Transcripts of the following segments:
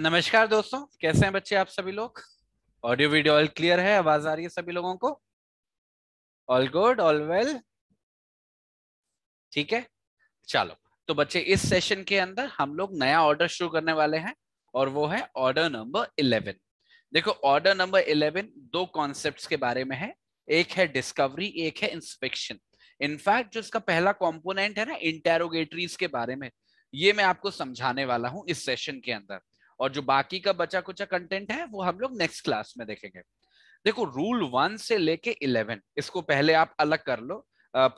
नमस्कार दोस्तों कैसे हैं बच्चे आप सभी लोग ऑडियो वीडियो ऑल क्लियर है आवाज आ रही है सभी लोगों को ऑल गुड ऑल वेल ठीक है चलो तो बच्चे इस सेशन के अंदर हम लोग नया ऑर्डर शुरू करने वाले हैं और वो है ऑर्डर नंबर इलेवन देखो ऑर्डर नंबर इलेवन दो कॉन्सेप्ट के बारे में है एक है डिस्कवरी एक है इंस्पेक्शन इनफैक्ट जो इसका पहला कॉम्पोनेंट है ना इंटेरोगेटरीज के बारे में ये मैं आपको समझाने वाला हूँ इस सेशन के अंदर और जो बाकी का बचा कुचा कंटेंट है वो हम लोग नेक्स्ट क्लास में देखेंगे देखो रूल वन से लेके इलेवन इसको पहले आप अलग कर लो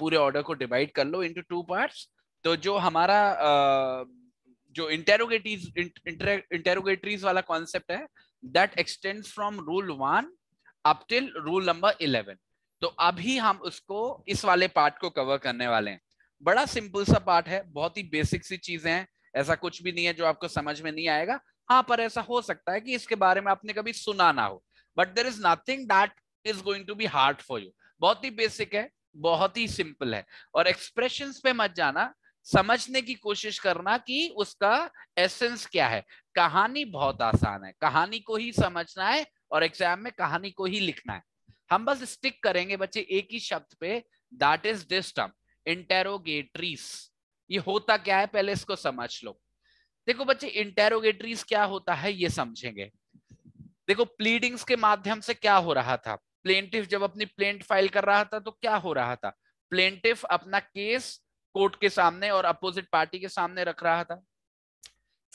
पूरे ऑर्डर को डिवाइड कर लो इंटू टू पार्ट तो जो हमारा जो इंटेरोगेटिव इंटेरोगेटरीज वाला कॉन्सेप्ट है that extend from rule one up till rule number eleven तो अभी हम उसको इस वाले पार्ट को कवर करने वाले हैं बड़ा सिंपल सा पार्ट है बहुत ही बेसिक सी चीजें हैं ऐसा कुछ भी नहीं है जो आपको समझ में नहीं आएगा हाँ पर ऐसा हो सकता है कि इसके बारे में आपने कभी सुना ना हो but there is nothing that is going to be hard for you बहुत ही बेसिक है बहुत ही सिंपल है और एक्सप्रेशन पे मत जाना समझने की कोशिश करना कि उसका एसेंस क्या है कहानी बहुत आसान है कहानी को ही समझना है और एग्जाम में कहानी को ही लिखना है हम बस स्टिक करेंगे बच्चे एक ही शब्द पे that is this term interrogatories ये होता क्या है पहले इसको समझ लो देखो बच्चे इंटेरोगेटरीज क्या होता है ये समझेंगे देखो प्लीडिंग्स के माध्यम से क्या हो रहा था प्लेंटिफ जब अपनी प्लेंट फाइल कर रहा था तो क्या हो रहा था प्लेंटिफ अपना केस कोर्ट के सामने और अपोजिट पार्टी के सामने रख रहा था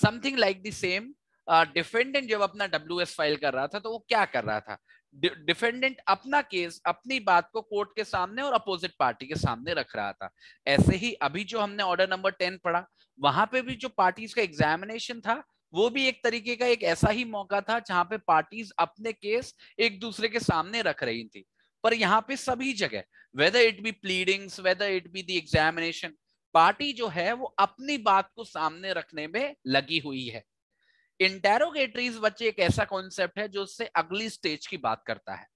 something like the same defendant जब अपना डब्ल्यू फाइल कर रहा था तो वो क्या कर रहा था डिफेंडेंट अपना केस अपनी बात को कोर्ट के सामने और अपोजिट पार्टी के सामने रख रहा था ऐसे ही अभी जो हमने ऑर्डर नंबर टेन पढ़ा वहां पे भी जो पार्टीज का एग्जामिनेशन था वो भी एक तरीके का एक ऐसा ही मौका था जहां पे पार्टीज अपने केस एक दूसरे के सामने रख रही थी पर यहाँ पे सभी जगह whether it be pleadings whether it be the examination party जो है वो अपनी बात को सामने रखने में लगी हुई है इंटेरोगेटरीज बच्चे एक ऐसा कॉन्सेप्ट है जो उससे अगली स्टेज की बात करता है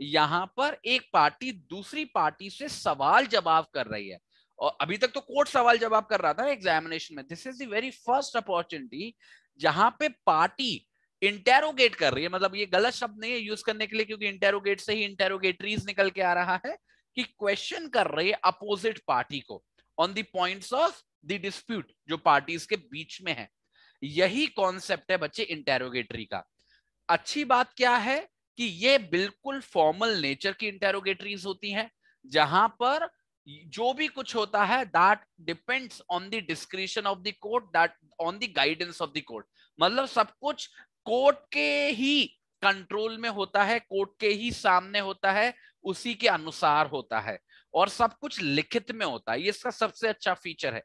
यहां पर एक पार्टी दूसरी पार्टी से सवाल जवाब कर रही है और अभी तक तो कोर्ट सवाल जवाब कर रहा था एग्जामिनेशन में this is very first opportunity जहां पे पार्टी इंटेरोगेट कर रही है मतलब ये गलत शब्द नहीं है यूज करने के लिए क्योंकि इंटेरोगेट से ही इंटेरोगेटरीज निकल के आ रहा है कि क्वेश्चन कर रही है अपोजिट पार्टी को on the point of the dispute जो पार्टीज के बीच में है यही कॉन्सेप्ट है बच्चे इंटेरोगेटरी का अच्छी बात क्या है कि ये बिल्कुल फॉर्मल नेचर की इंटेरोगेटरीज होती हैं जहां पर जो भी कुछ होता है that depends on the description of the court that on the guidance of the court मतलब सब कुछ कोर्ट के ही कंट्रोल में होता है कोर्ट के ही सामने होता है उसी के अनुसार होता है और सब कुछ लिखित में होता है ये इसका सबसे अच्छा फीचर है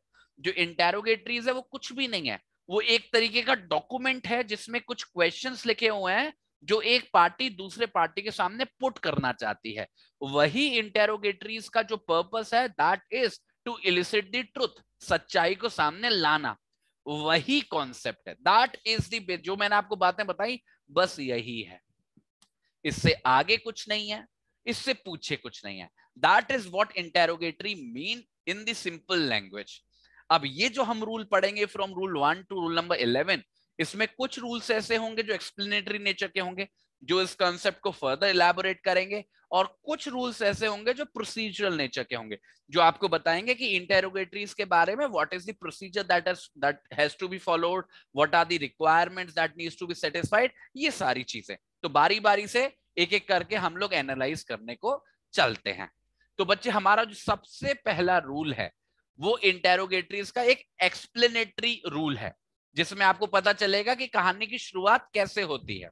जो इंटेरोगेटरीज है वो कुछ भी नहीं है वो एक तरीके का डॉक्यूमेंट है जिसमें कुछ क्वेश्चंस लिखे हुए हैं जो एक पार्टी दूसरे पार्टी के सामने पुट करना चाहती है वही इंटेरोगेटरीज का जो पर्पस है that is to elicit the truth सच्चाई को सामने लाना वही कॉन्सेप्ट है दैट इज द जो मैंने आपको बातें बताई बस यही है इससे आगे कुछ नहीं है इससे पूछे कुछ नहीं है that is what interrogatory mean in simple language अब ये जो हम रूल पढ़ेंगे from rule one to rule number eleven इसमें कुछ रूल्स ऐसे होंगे जो एक्सप्लेनेटरी नेचर के होंगे जो इस कॉन्सेप्ट को फर्दर इलेबोरेट करेंगे और कुछ रूल्स ऐसे होंगे जो प्रोसीजरल नेचर के होंगे जो आपको बताएंगे कि इंटेरोगेटरीज के बारे में what is the procedure that that has to be followed what are the requirements that needs to be satisfied ये सारी चीजें तो बारी बारी से एक एक करके हम लोग एनालाइज करने को चलते हैं तो बच्चे हमारा जो सबसे पहला रूल है वो इंटेरोगेटरीज का एक एक्सप्लेनेटरी रूल है जिसमें आपको पता चलेगा कि कहानी की शुरुआत कैसे होती है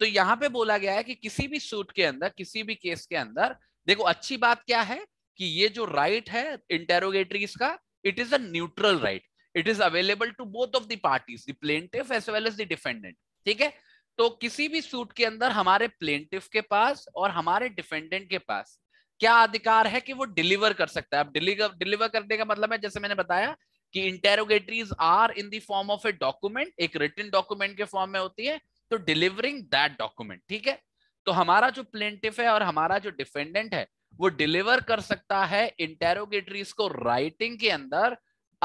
तो यहां पे बोला गया है कि किसी भी सूट के अंदर किसी भी केस के अंदर देखो अच्छी बात क्या है कि ये जो राइट है इंटेरोगेटरीज का it is a neutral right it is available to both of the parties the as well as the defendant ठीक है तो किसी भी सूट के अंदर हमारे प्लेंटिफ के पास और हमारे डिफेंडेंट के पास क्या अधिकार है कि वो डिलीवर कर सकता है अब डिलीवर करने का मतलब है जैसे मैंने बताया कि interrogatories are in the form of a document एक रिटर्न डॉक्यूमेंट के फॉर्म में होती है तो डिलीवरिंग दैट डॉक्यूमेंट ठीक है तो हमारा जो प्लेंटिफ है और हमारा जो डिफेंडेंट है वो डिलीवर कर सकता है इंटेरोगेटरीज को राइटिंग के अंदर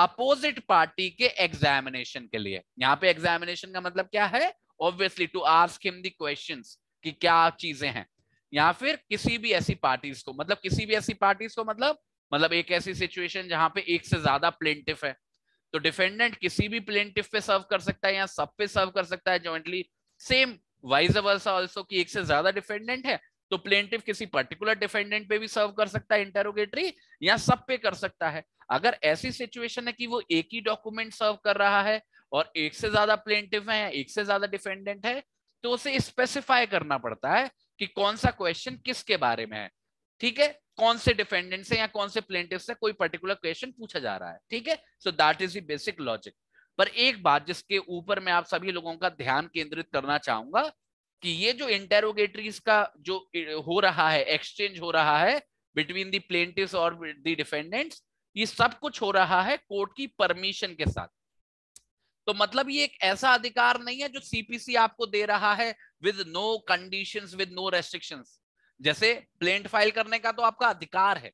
अपोजिट पार्टी के एग्जामिनेशन के लिए यहाँ पे एग्जामिनेशन का मतलब क्या है obviously to ask him the questions कि क्या चीजें हैं या फिर किसी भी ऐसी पार्टीज को मतलब किसी भी ऐसी पार्टीज को मतलब मतलब एक ऐसी सिचुएशन जहां पे एक से ज्यादा प्लेंटिफ है तो डिफेंडेंट किसी भी प्लेंटिफ पे सर्व कर सकता है या सब पे सर्व कर सकता है जॉइंटली सेम वाइज ऑल्सो की एक से ज्यादा डिफेंडेंट है तो प्लेंटिव किसी पर्टिकुलर डिफेंडेंट पे भी सर्व कर सकता है इंटेरोगेटरी या सब पे कर सकता है अगर ऐसी सिचुएशन है कि वो एक ही डॉक्यूमेंट सर्व कर रहा है और एक से ज्यादा प्लेंटिव है एक से ज्यादा डिफेंडेंट है तो उसे स्पेसिफाई करना पड़ता है कि कौन सा क्वेश्चन किसके बारे में है ठीक है कौन से डिफेंडेंट से या कौन से प्लेटिव से कोई पर्टिकुलर क्वेश्चन पूछा जा रहा है ठीक है so that is basic logic पर एक बात जिसके ऊपर मैं आप सभी लोगों का ध्यान केंद्रित करना चाहूंगा कि ये जो इंटेरोगेटरीज का जो हो रहा है एक्सचेंज हो रहा है बिटवीन दी प्लेटिव और दी डिफेंडेंट्स ये सब कुछ हो रहा है कोर्ट की परमिशन के साथ तो मतलब ये एक ऐसा अधिकार नहीं है जो सीपीसी आपको दे रहा है with no condition with no restriction जैसे प्लेंट फाइल करने का तो आपका अधिकार है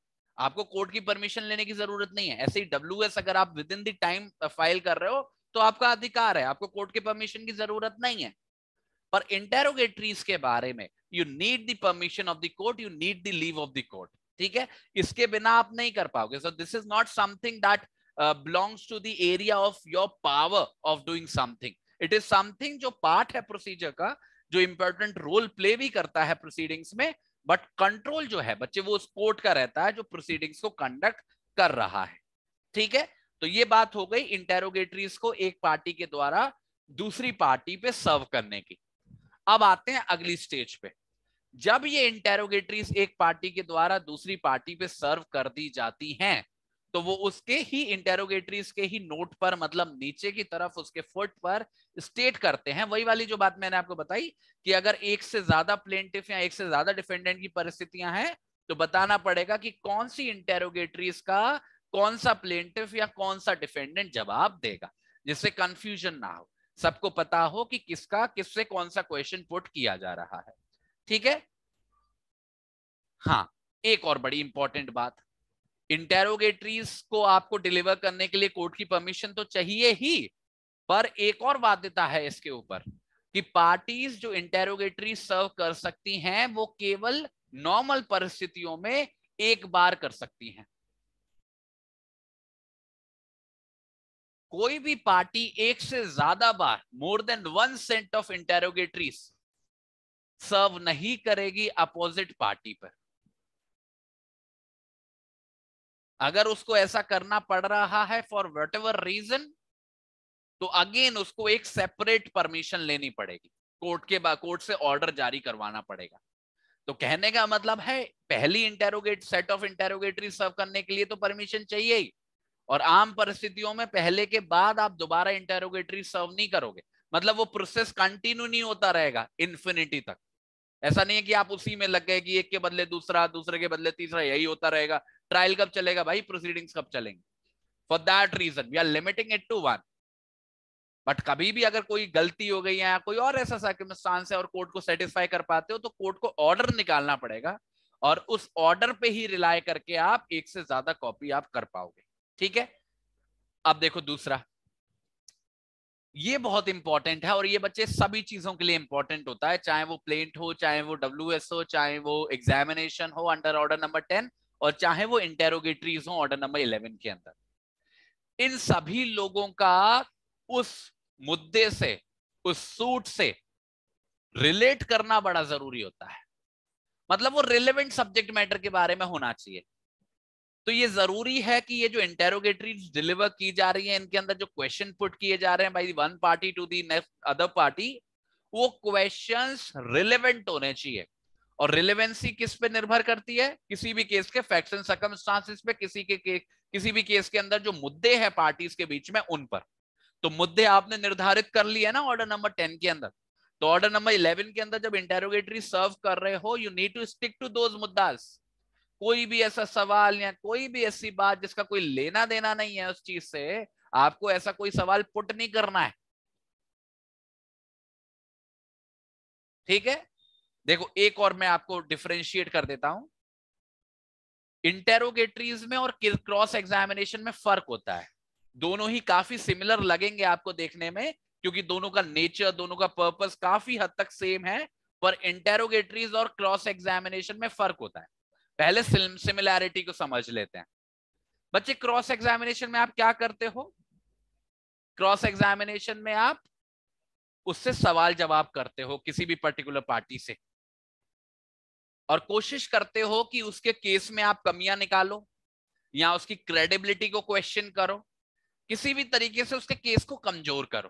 आपको कोर्ट की परमिशन लेने की जरूरत नहीं है ऐसे ही डब्ल्यू अगर आप within the time file कर रहे हो तो आपका अधिकार है आपको कोर्ट के परमिशन की जरूरत नहीं है पर इंटेरोगेटरीज के बारे में you need the permission of the court you need the leave of the court ठीक है इसके बिना आप नहीं कर पाओगे so this is not something that belongs uh, belongs to the area of your power of doing something it is something जो part है प्रोसीजर का जो इंपॉर्टेंट रोल प्ले भी करता है प्रोसीडिंग्स में बट कंट्रोल जो है बच्चे वो उस कोर्ट का रहता है जो प्रोसीडिंग्स को कंडक्ट कर रहा है ठीक है तो ये बात हो गई इंटेरोगेटरीज को एक पार्टी के द्वारा दूसरी पार्टी पे सर्व करने की अब आते हैं अगली स्टेज पे जब ये इंटेरोगेटरीज एक पार्टी के द्वारा दूसरी पार्टी पे सर्व कर दी जाती हैं तो वो उसके ही इंटेरोगेटरीज के ही नोट पर मतलब नीचे की तरफ उसके फुट पर स्टेट करते हैं वही वाली जो बात मैंने आपको बताई कि अगर एक से ज्यादा प्लेंटिफ या एक से ज्यादा डिफेंडेंट की परिस्थितियां हैं तो बताना पड़ेगा कि कौन सी इंटेरोगेटरीज का कौन सा प्लेंटिफ या कौन सा डिफेंडेंट जवाब देगा जिससे कंफ्यूजन ना हो सबको पता हो कि किसका किससे कौन सा क्वेश्चन पुट किया जा रहा है ठीक है हाँ एक और बड़ी इंपॉर्टेंट बात इंटेरोगेटरीज को आपको डिलीवर करने के लिए कोर्ट की परमिशन तो चाहिए ही पर एक और बाध्यता है इसके ऊपर कि पार्टीज जो इंटेरोगेटरी सर्व कर सकती हैं वो केवल नॉर्मल परिस्थितियों में एक बार कर सकती हैं कोई भी पार्टी एक से ज्यादा बार more than one set of interrogatories serve नहीं करेगी अपोजिट पार्टी पर अगर उसको ऐसा करना पड़ रहा है फॉर वट एवर रीजन तो अगेन उसको एक सेपरेट परमिशन लेनी पड़ेगी कोर्ट के कोर्ट से ऑर्डर जारी करवाना पड़ेगा तो कहने का मतलब है पहली interrogate set of interrogatory serve करने के लिए तो परमिशन चाहिए ही और आम परिस्थितियों में पहले के बाद आप दोबारा इंटेरोगेटरी सर्व नहीं करोगे मतलब वो प्रोसेस कंटिन्यू नहीं होता रहेगा इन्फिनिटी तक ऐसा नहीं है कि आप उसी में लग गए कि एक के बदले दूसरा दूसरे के बदले तीसरा यही होता रहेगा ट्रायल कब चलेगा भाई प्रोसीडिंग्स कब चलेंगे for that reason we are limiting it to one but कभी भी अगर कोई गलती हो गई है कोई और ऐसा सर्कमस्टांस है और कोर्ट को सेटिस्फाई कर पाते हो तो कोर्ट को ऑर्डर निकालना पड़ेगा और उस ऑर्डर पे ही रिलाय करके आप एक से ज्यादा कॉपी आप कर पाओगे ठीक है अब देखो दूसरा ये बहुत इंपॉर्टेंट है और ये बच्चे सभी चीजों के लिए इंपॉर्टेंट होता है चाहे वो प्लेंट हो चाहे वो डब्ल्यू हो चाहे वो एग्जामिनेशन हो अंडर ऑर्डर नंबर टेन और चाहे वो इंटेरोगेटरीज हो ऑर्डर नंबर इलेवन के अंदर इन सभी लोगों का उस मुद्दे से उस सूट से रिलेट करना बड़ा जरूरी होता है मतलब वो रिलेवेंट सब्जेक्ट मैटर के बारे में होना चाहिए तो ये जरूरी है कि ये जो इंटेरोगेटरी डिलीवर की जा रही है इनके अंदर जो क्वेश्चन पुट किए जा रहे हैं by one party to the next other party वो क्वेश्चंस रिलेवेंट होने चाहिए और रिलेवेंसी किस पे निर्भर करती है किसी भी केस के फैक्ट्स एंड सर्कमस्टांसिस पे किसी के, के किसी भी केस के अंदर जो मुद्दे है पार्टीज के बीच में उन पर तो मुद्दे आपने निर्धारित कर लिए ना ऑर्डर नंबर टेन के अंदर तो ऑर्डर नंबर इलेवन के अंदर जब इंटेरोगेटरी सर्व कर रहे हो you need to stick to those मुद्दास कोई भी ऐसा सवाल या कोई भी ऐसी बात जिसका कोई लेना देना नहीं है उस चीज से आपको ऐसा कोई सवाल पुट नहीं करना है ठीक है देखो एक और मैं आपको डिफ्रेंशिएट कर देता हूं इंटेरोगेटरीज में और क्रॉस एग्जामिनेशन में फर्क होता है दोनों ही काफी सिमिलर लगेंगे आपको देखने में क्योंकि दोनों का नेचर दोनों का पर्पस काफी हद तक सेम है पर इंटेरोगेटरीज और क्रॉस एग्जामिनेशन में फर्क होता है पहले सिमिलैरिटी को समझ लेते हैं बच्चे क्रॉस एग्जामिनेशन में आप क्या करते हो क्रॉस एग्जामिनेशन में आप उससे सवाल जवाब करते हो किसी भी पर्टिकुलर पार्टी से और कोशिश करते हो कि उसके केस में आप कमियां निकालो या उसकी क्रेडिबिलिटी को क्वेश्चन करो किसी भी तरीके से उसके केस को कमजोर करो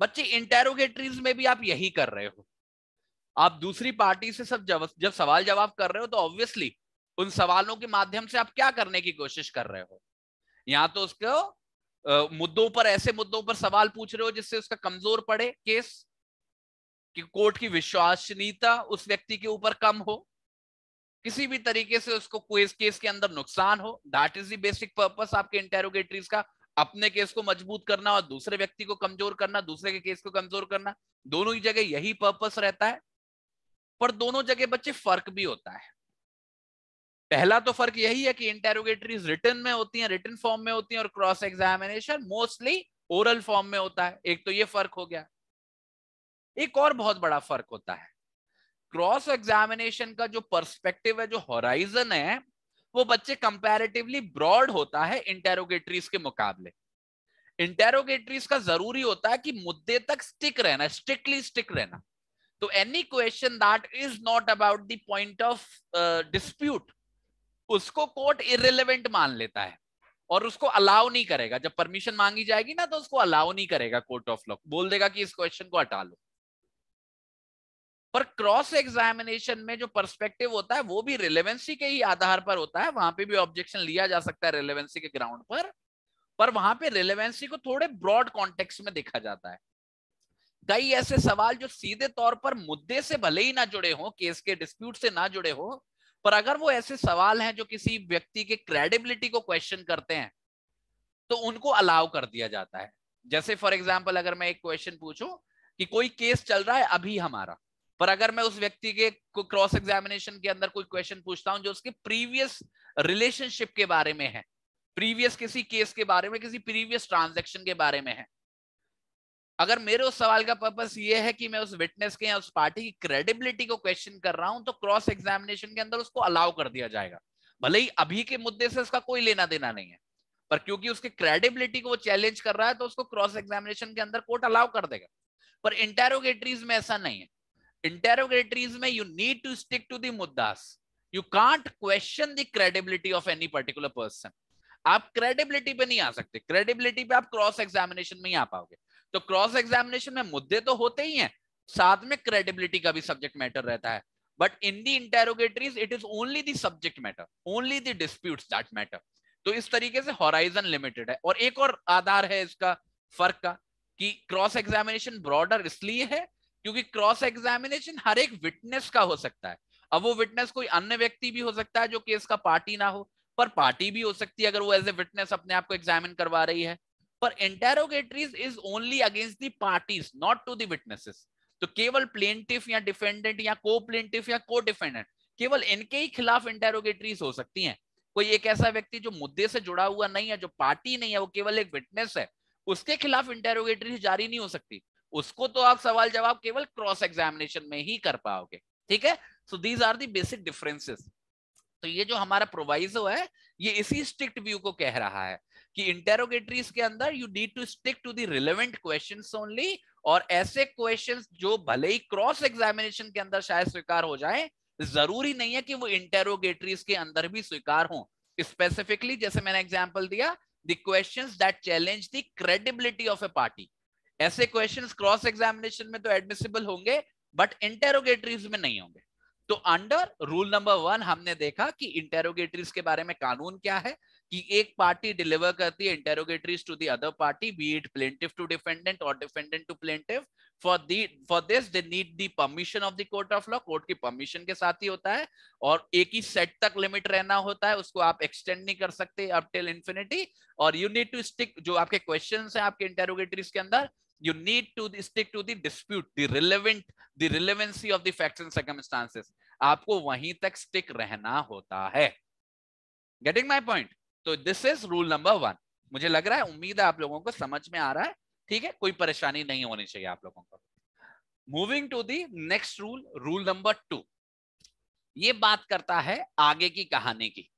बच्चे इंटेरोगेटरीज में भी आप यही कर रहे हो आप दूसरी पार्टी से सब जब जब सवाल जवाब कर रहे हो तो ऑब्वियसली उन सवालों के माध्यम से आप क्या करने की कोशिश कर रहे हो या तो उसको मुद्दों पर ऐसे मुद्दों पर सवाल पूछ रहे हो जिससे उसका कमजोर पड़े केस कि कोर्ट की विश्वसनीयता उस व्यक्ति के ऊपर कम हो किसी भी तरीके से उसको केस केस के अंदर नुकसान हो दैट इज बेसिक पर्पस आपके इंटेरोगेटरीज का अपने केस को मजबूत करना और दूसरे व्यक्ति को कमजोर करना दूसरे के केस को कमजोर करना दोनों ही जगह यही पर्पस रहता है पर दोनों जगह बच्चे फर्क भी होता है पहला तो फर्क यही है कि इंटेरोगेटरीज रिटर्न में होती है रिटर्न फॉर्म में होती है और cross examination mostly oral form में होता है एक तो ये फर्क हो गया एक और बहुत बड़ा फर्क होता है क्रॉस एग्जामिनेशन का जो पर्सपेक्टिव है जो हॉराइजन है वो बच्चे कंपैरेटिवली ब्रॉड होता है इंटेरोगेटरीज के मुकाबले इंटेरोगेटरीज का जरूरी होता है कि मुद्दे तक स्टिक रहना स्ट्रिक्टली स्टिक रहना तो any question that is not about the point of dispute उसको कोर्ट इरेलीवेंट मान लेता है और उसको अलाउ नहीं करेगा जब परमिशन मांगी जाएगी ना तो उसको अलाउ नहीं करेगा कोर्ट ऑफ लॉ बोल देगा कि इस क्वेश्चन को हटा लो पर क्रॉस एग्जामिनेशन में जो पर्सपेक्टिव होता है वो भी रिलेवेंसी के ही आधार पर होता है वहां पे भी ऑब्जेक्शन लिया जा सकता है रिलेवेंसी के ग्राउंड पर पर वहां पे रिलेवेंसी को थोड़े ब्रॉड कॉन्टेक्स्ट में देखा जाता है कई ऐसे सवाल जो सीधे तौर पर मुद्दे से भले ही ना जुड़े हो केस के डिस्प्यूट से ना जुड़े हो पर अगर वो ऐसे सवाल हैं जो किसी व्यक्ति के क्रेडिबिलिटी को क्वेश्चन करते हैं तो उनको अलाउ कर दिया जाता है जैसे फॉर एग्जाम्पल अगर मैं एक क्वेश्चन पूछूं कि कोई केस चल रहा है अभी हमारा पर अगर मैं उस व्यक्ति के क्रॉस एग्जामिनेशन के अंदर कोई क्वेश्चन पूछता हूं जो उसके प्रीवियस रिलेशनशिप के बारे में है प्रीवियस किसी केस के बारे में किसी प्रीवियस ट्रांजेक्शन के बारे में है अगर मेरे उस सवाल का पर्पस ये है कि मैं उस विटनेस के या उस पार्टी की क्रेडिबिलिटी को क्वेश्चन कर रहा हूं तो क्रॉस एग्जामिनेशन के अंदर उसको अलाउ कर दिया जाएगा भले ही अभी के मुद्दे से उसका कोई लेना देना नहीं है पर क्योंकि उसके क्रेडिबिलिटी को वो चैलेंज कर रहा है तो उसको क्रॉस एग्जामिनेशन के अंदर कोर्ट अलाउ कर देगा पर इंटेरोगेटरीज में ऐसा नहीं है interrogatories may you need to stick to the muddas you can't question the credibility of any particular person आप क्रेडिबिलिटी पे नहीं आ सकते क्रेडिबिलिटी पे आप क्रॉस एग्जामिनेशन में ही आ पाओगे तो क्रॉस एग्जामिनेशन में मुद्दे तो होते ही हैं साथ में क्रेडिबिलिटी का भी सब्जेक्ट मैटर रहता है but in the interrogatories it is only the subject matter only the dispute that matter तो इस तरीके से हॉराइजन लिमिटेड है और एक और आधार है इसका फर्क का कि क्रॉस एग्जामिनेशन ब्रॉडर इसलिए है क्योंकि क्रॉस एग्जामिनेशन हर एक विटनेस का हो सकता है अब वो विटनेस कोई अन्य व्यक्ति भी हो सकता है जो केस का पार्टी ना हो पर पार्टी भी हो सकती है अगर वो एज ए विटनेस अपने आप को एग्जामिन करवा रही है पर interrogatories is only against the parties not to the witnesses तो केवल प्लेंटिफ या डिफेंडेंट या को प्लेंटिफ या को डिफेंडेंट केवल इनके ही खिलाफ इंटेरोगेटरीज हो सकती हैं कोई एक ऐसा व्यक्ति जो मुद्दे से जुड़ा हुआ नहीं है जो पार्टी नहीं है वो केवल एक विटनेस है उसके खिलाफ इंटेरोगेटरी जारी नहीं हो सकती उसको तो आप सवाल जवाब केवल क्रॉस एग्जामिनेशन में ही कर पाओगे ठीक है so these are the basic differences तो ये जो हमारा प्रोवाइजो है ये इसी स्ट्रिक्ट व्यू को कह रहा है कि इंटेरोगेटरीज के अंदर you need to stick to the relevant question only और ऐसे क्वेश्चन जो भले ही क्रॉस एग्जामिनेशन के अंदर शायद स्वीकार हो जाए जरूरी नहीं है कि वो इंटेरोगेटरीज के अंदर भी स्वीकार हो स्पेसिफिकली जैसे मैंने एग्जाम्पल दिया the that challenge the credibility of a party ऐसे क्वेश्चंस क्रॉस एग्जामिनेशन में तो एडमिसिबल होंगे बट इंटेरोगेटरीज में नहीं होंगे तो अंडर रूल नंबर वन हमने देखा कि इंटेरोगेटरीज के बारे में कानून क्या है कि एक पार्टी डिलीवर करती है interrogatories to the other party be it plaintiff to defendant और defendant to plaintiff for the for this they need the permission of the court of law court की परमिशन के साथ ही होता है और एक ही सेट तक लिमिट रहना होता है उसको आप एक्सटेंड नहीं कर सकते अप टिल इंफिनिटी और यू नीड टू स्टिक जो आपके क्वेश्चन है आपके इंटेरोगेटरीज के अंदर you need to stick to the dispute the relevant the relevancy of the facts and circumstances आपको वहीं तक stick रहना होता है getting my point तो this is rule number one मुझे लग रहा है उम्मीद है आप लोगों को समझ में आ रहा है ठीक है कोई परेशानी नहीं होनी चाहिए आप लोगों को moving to the next rule rule number two ये बात करता है आगे की कहानी की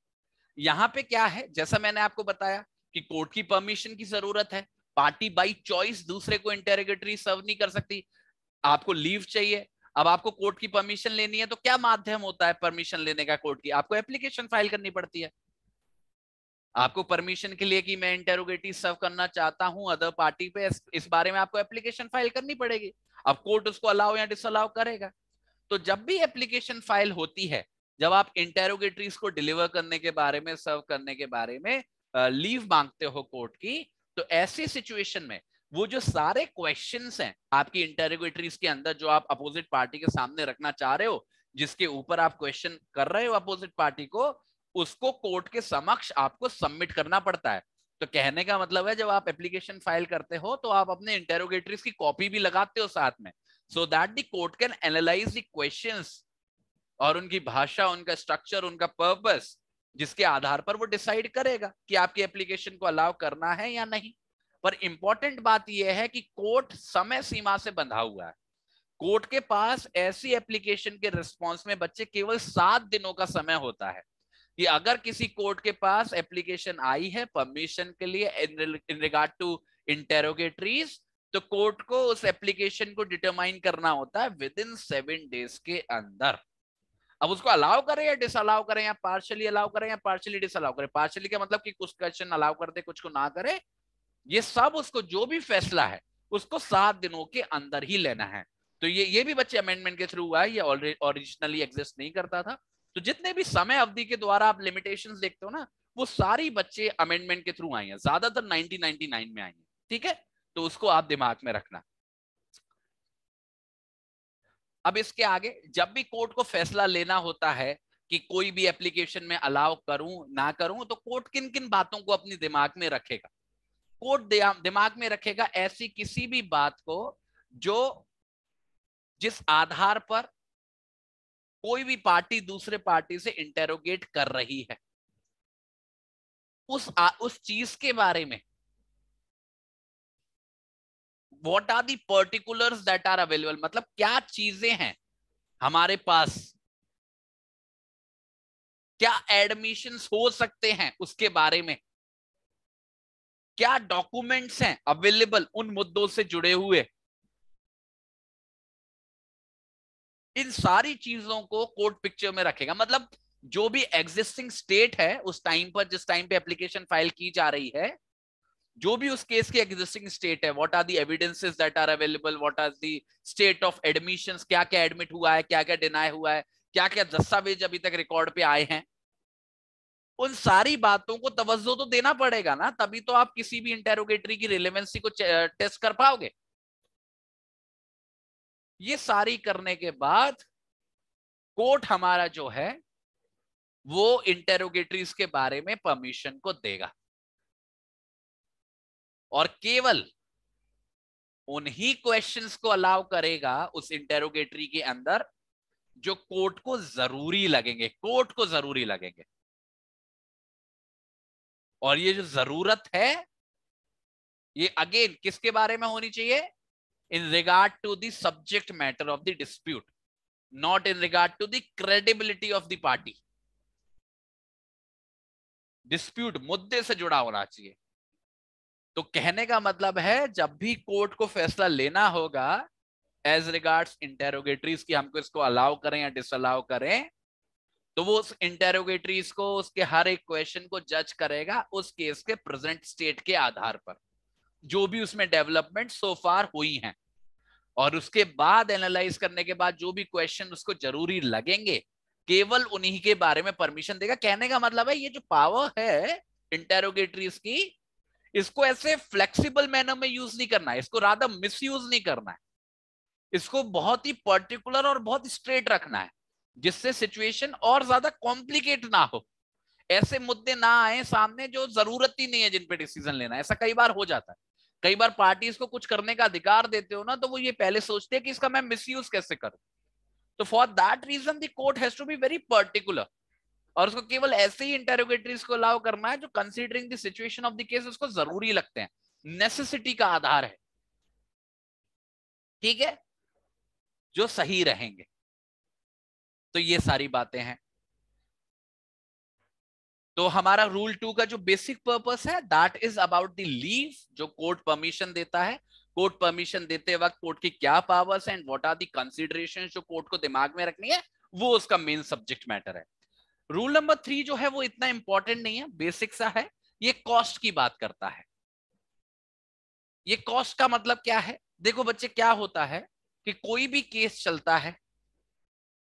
यहाँ पे क्या है जैसा मैंने आपको बताया कि कोर्ट की परमिशन की जरूरत है पार्टी बाई चॉइस दूसरे को इंटेरोगेटरी सर्व नहीं कर सकती आपको लीव चाहिए अब आपको कोर्ट की परमिशन लेनी है तो क्या माध्यम होता है परमिशन लेने का कोर्ट की आपको एप्लीकेशन फाइल करनी पड़ती है आपको परमिशन के लिए कि मैं इंटेरोगेटिव सर्व करना चाहता हूं अदर पार्टी पे इस बारे में आपको एप्लीकेशन फाइल करनी पड़ेगी अब कोर्ट उसको अलाउ या डिसअलाउ करेगा तो जब भी एप्लीकेशन फाइल होती है जब आप इंटेरोगेटरीज को डिलीवर करने के बारे में सर्व करने के बारे में लीव मांगते हो कोर्ट की तो ऐसी सिचुएशन में वो जो सारे क्वेश्चन हैं आपकी इंटेरोगेटरीज के अंदर जो आप अपोजिट पार्टी के सामने रखना चाह रहे हो जिसके ऊपर आप क्वेश्चन कर रहे हो अपोजिट पार्टी को उसको कोर्ट के समक्ष आपको सबमिट करना पड़ता है तो कहने का मतलब है जब आप एप्लीकेशन फाइल करते हो तो आप अपने इंटेरोगेटरीज की कॉपी भी लगाते हो साथ में so that the court can analyse the questions और उनकी भाषा उनका स्ट्रक्चर उनका पर्पस जिसके आधार पर वो डिसाइड करेगा कि आपकी एप्लीकेशन को अलाउ करना है या नहीं पर इंपॉर्टेंट बात यह है कि कोर्ट समय सीमा से बंधा हुआ है कोर्ट के पास ऐसी एप्लीकेशन के रिस्पॉन्स में बच्चे केवल सात दिनों का समय होता है कि अगर किसी कोर्ट के पास एप्लीकेशन आई है परमिशन के लिए इन रिगार्ड टू इंटेरोगेटरीज तो कोर्ट को उस एप्लीकेशन को डिटरमाइन करना होता है विद इन सेवन डेज के अंदर अब उसको अलाउ करें या डिसअलाउ करें या पार्शली अलाउ करें या पार्शली डिसअलाउ करें पार्शली का मतलब कि कुछ क्वेश्चन अलाउ कर दे कुछ को ना करे ये सब उसको जो भी फैसला है उसको सात दिनों के अंदर ही लेना है तो ये ये भी बच्चे अमेंडमेंट के थ्रू हुआ है ये ऑरिजिनली एग्जिस्ट नहीं करता था तो जितने भी समय अवधि के द्वारा आप लिमिटेशन देखते हो ना वो सारी बच्चे अमेंडमेंट के थ्रू आई हैं ज्यादातर 1999 में आई हैं ठीक है तो उसको आप दिमाग में रखना अब इसके आगे जब भी कोर्ट को फैसला लेना होता है कि कोई भी एप्लीकेशन में अलाउ करूं ना करूं तो कोर्ट किन किन बातों को अपने दिमाग में रखेगा कोर्ट दिमाग में रखेगा ऐसी किसी भी बात को जो जिस आधार पर कोई भी पार्टी दूसरे पार्टी से इंटेरोगेट कर रही है उस आ, उस चीज के बारे में what are the particular that are available मतलब क्या चीजें हैं हमारे पास क्या एडमिशंस हो सकते हैं उसके बारे में क्या डॉक्यूमेंट्स हैं अवेलेबल उन मुद्दों से जुड़े हुए इन सारी चीजों को कोर्ट पिक्चर में रखेगा मतलब जो भी एग्जिस्टिंग स्टेट है उस टाइम पर जिस टाइम पे एप्लीकेशन फाइल की जा रही है जो भी उस केस की एग्जिस्टिंग स्टेट है what are the evidences that are available what are the state of admission क्या क्या एडमिट हुआ है क्या क्या डिनाई हुआ है क्या क्या दस्तावेज अभी तक रिकॉर्ड पे आए हैं उन सारी बातों को तवज्जो तो देना पड़ेगा ना तभी तो आप किसी भी इंटेरोगेटरी की रिलेवेंसी को टेस्ट कर पाओगे ये सारी करने के बाद कोर्ट हमारा जो है वो इंटेरोगेटरीज के बारे में परमिशन को देगा और केवल उन्हीं क्वेश्चंस को अलाउ करेगा उस इंटेरोगेटरी के अंदर जो कोर्ट को जरूरी लगेंगे कोर्ट को जरूरी लगेंगे और ये जो जरूरत है ये अगेन किसके बारे में होनी चाहिए in regard to the subject matter of the dispute not in regard to the credibility of the party dispute मुद्दे से जुड़ा होना चाहिए तो कहने का मतलब है जब भी कोर्ट को फैसला लेना होगा एज रिगार्ड्स इंटेरोगेटरीज की हमको इसको अलाउ करें या डिसअलाउ करें तो वो उस इंटेरोगेटरीज को उसके हर एक क्वेश्चन को जज करेगा उस केस के प्रेजेंट स्टेट के आधार पर जो भी उसमें डेवलपमेंट सो फार हुई है और उसके बाद एनालाइज करने के बाद जो भी क्वेश्चन उसको जरूरी लगेंगे केवल उन्हीं के बारे में परमिशन देगा कहने का मतलब है ये जो पावर है इंटेरोगेटरीज की इसको ऐसे फ्लेक्सिबल मैनर में यूज नहीं करना है इसको राधा मिस यूज नहीं करना है इसको बहुत ही पर्टिकुलर और बहुत स्ट्रेट रखना है जिससे सिचुएशन और ज्यादा कॉम्प्लिकेट ना हो ऐसे मुद्दे ना आए सामने जो जरूरत ही नहीं है जिन पे डिसीजन लेना ऐसा कई बार हो जाता है कई बार पार्टीज को कुछ करने का अधिकार देते हो ना तो वो ये पहले सोचते हैं कि इसका मैं मिस कैसे करूं तो for that reason the court has to be very particular और उसको केवल ऐसे ही इंटेरोगेटरीज को अलाउ करना है जो considering situation situation of the case उसको जरूरी लगते हैं नेसेसिटी का आधार है ठीक है जो सही रहेंगे तो ये सारी बातें हैं तो हमारा रूल टू का जो बेसिक पर्पस है that is about the leave जो कोर्ट परमिशन देता है कोर्ट परमिशन देते वक्त कोर्ट की क्या powers and what are the consideration जो कोर्ट को दिमाग में रखनी है वो उसका मेन सब्जेक्ट मैटर है रूल नंबर थ्री जो है वो इतना इंपॉर्टेंट नहीं है बेसिक सा है ये कॉस्ट की बात करता है ये कॉस्ट का मतलब क्या है देखो बच्चे क्या होता है कि कोई भी केस चलता है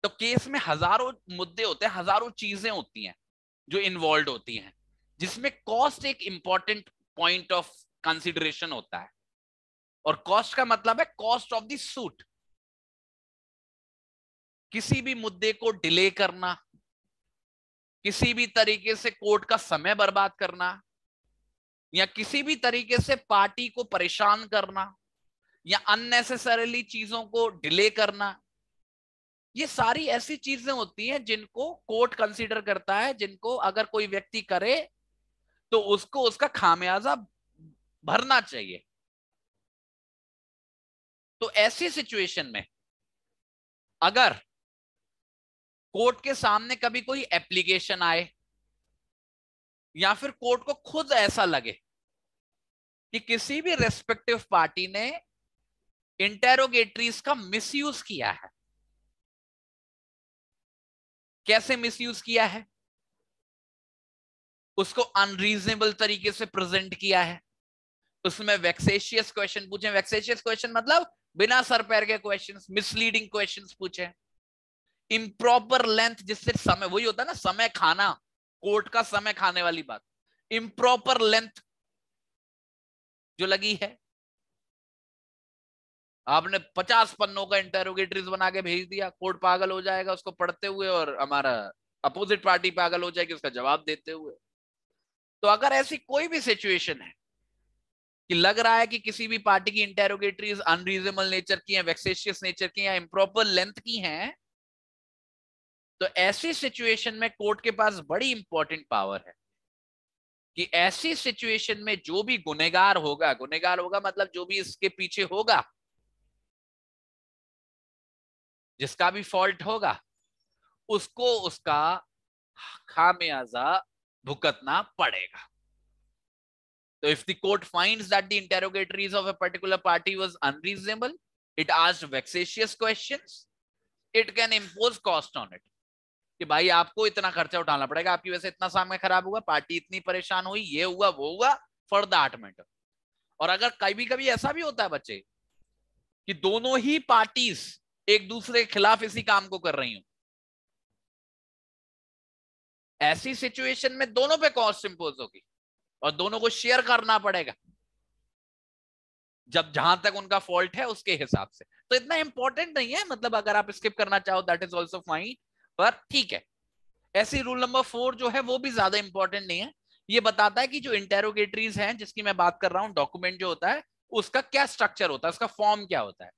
तो केस में हजारों मुद्दे होते हैं हजारों चीजें होती हैं जो इन्वॉल्व होती हैं जिसमें कॉस्ट एक इंपॉर्टेंट पॉइंट ऑफ कंसिडरेशन होता है और कॉस्ट का मतलब है कॉस्ट ऑफ द सूट किसी भी मुद्दे को डिले करना किसी भी तरीके से कोर्ट का समय बर्बाद करना या किसी भी तरीके से पार्टी को परेशान करना या अननेसेसरली चीजों को डिले करना ये सारी ऐसी चीजें होती हैं जिनको कोर्ट कंसीडर करता है जिनको अगर कोई व्यक्ति करे तो उसको उसका खामियाजा भरना चाहिए तो ऐसी सिचुएशन में अगर कोर्ट के सामने कभी कोई एप्लीकेशन आए या फिर कोर्ट को खुद ऐसा लगे कि किसी भी रेस्पेक्टिव पार्टी ने इंटेरोगेटरीज का मिसयूज किया है कैसे मिसयूज किया है उसको अनरीजनेबल तरीके से प्रेजेंट किया है उसमें वैक्सेशियस क्वेश्चन पूछे वैक्सेशियस क्वेश्चन मतलब बिना सर पैर के क्वेश्चंस मिसलीडिंग क्वेश्चंस पूछे इम्प्रॉपर लेंथ जिससे समय वही होता है ना समय खाना कोर्ट का समय खाने वाली बात इम्प्रॉपर लेंथ जो लगी है आपने पचास पन्नों का इंटेरोगेटरीज बना के भेज दिया कोर्ट पागल हो जाएगा उसको पढ़ते हुए और हमारा अपोजिट पार्टी पागल हो जाएगी उसका जवाब देते हुए तो अगर ऐसी कोई भी सिचुएशन है कि लग रहा है कि किसी भी पार्टी की इंटेरोगेटरीज अनरीजनेबल नेचर की है वैक्सेशियस नेचर की या इम्प्रॉपर लेंथ की हैं तो ऐसी सिचुएशन में कोर्ट के पास बड़ी इंपॉर्टेंट पावर है कि ऐसी सिचुएशन में जो भी गुनेगार होगा गुनेगार होगा मतलब जो भी इसके पीछे होगा जिसका भी फॉल्ट होगा उसको उसका खामियाजा भुगतना पड़ेगा तो if the court finds that the interrogatories of a particular party was unreasonable it asked vexatious questions, it can impose cost on it कि भाई आपको इतना खर्चा उठाना पड़ेगा आपकी वजह से इतना सामने खराब हुआ पार्टी इतनी परेशान हुई ये हुआ वो हुआ फॉर द मिनट और अगर कभी कभी ऐसा भी होता है बच्चे कि दोनों ही पार्टीज एक दूसरे के खिलाफ इसी काम को कर रही हूं ऐसी सिचुएशन में दोनों पे कॉस्ट इंपोज होगी और दोनों को शेयर करना पड़ेगा जब जहां तक उनका फॉल्ट है उसके हिसाब से तो इतना इंपॉर्टेंट नहीं है मतलब अगर आप स्किप करना चाहो दैट इज ऑल्सो फाइन पर ठीक है ऐसी रूल नंबर फोर जो है वो भी ज्यादा इंपॉर्टेंट नहीं है ये बताता है कि जो इंटेरोगेटरीज हैं जिसकी मैं बात कर रहा हूँ डॉक्यूमेंट जो होता है उसका क्या स्ट्रक्चर होता है उसका फॉर्म क्या होता है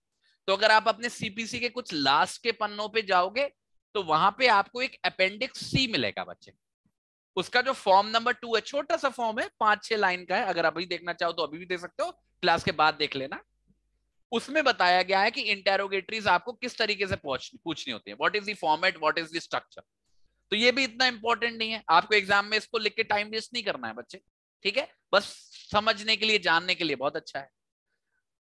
तो अगर आप अपने सीपीसी के कुछ लास्ट के पन्नों पे जाओगे तो वहां पे आपको एक अपेंडिक्स सी मिलेगा बच्चे उसका जो फॉर्म नंबर टू है छोटा सा फॉर्म है पांच छह लाइन का है अगर अभी देखना चाहो तो अभी भी देख सकते हो क्लास के बाद देख लेना उसमें बताया गया है कि इंटेरोगेटरीज आपको किस तरीके से पूछनी होती है what is the format what is the structure तो ये भी इतना इंपॉर्टेंट नहीं है आपको एग्जाम में इसको लिख के टाइम वेस्ट नहीं करना है बच्चे ठीक है बस समझने के लिए जानने के लिए बहुत अच्छा है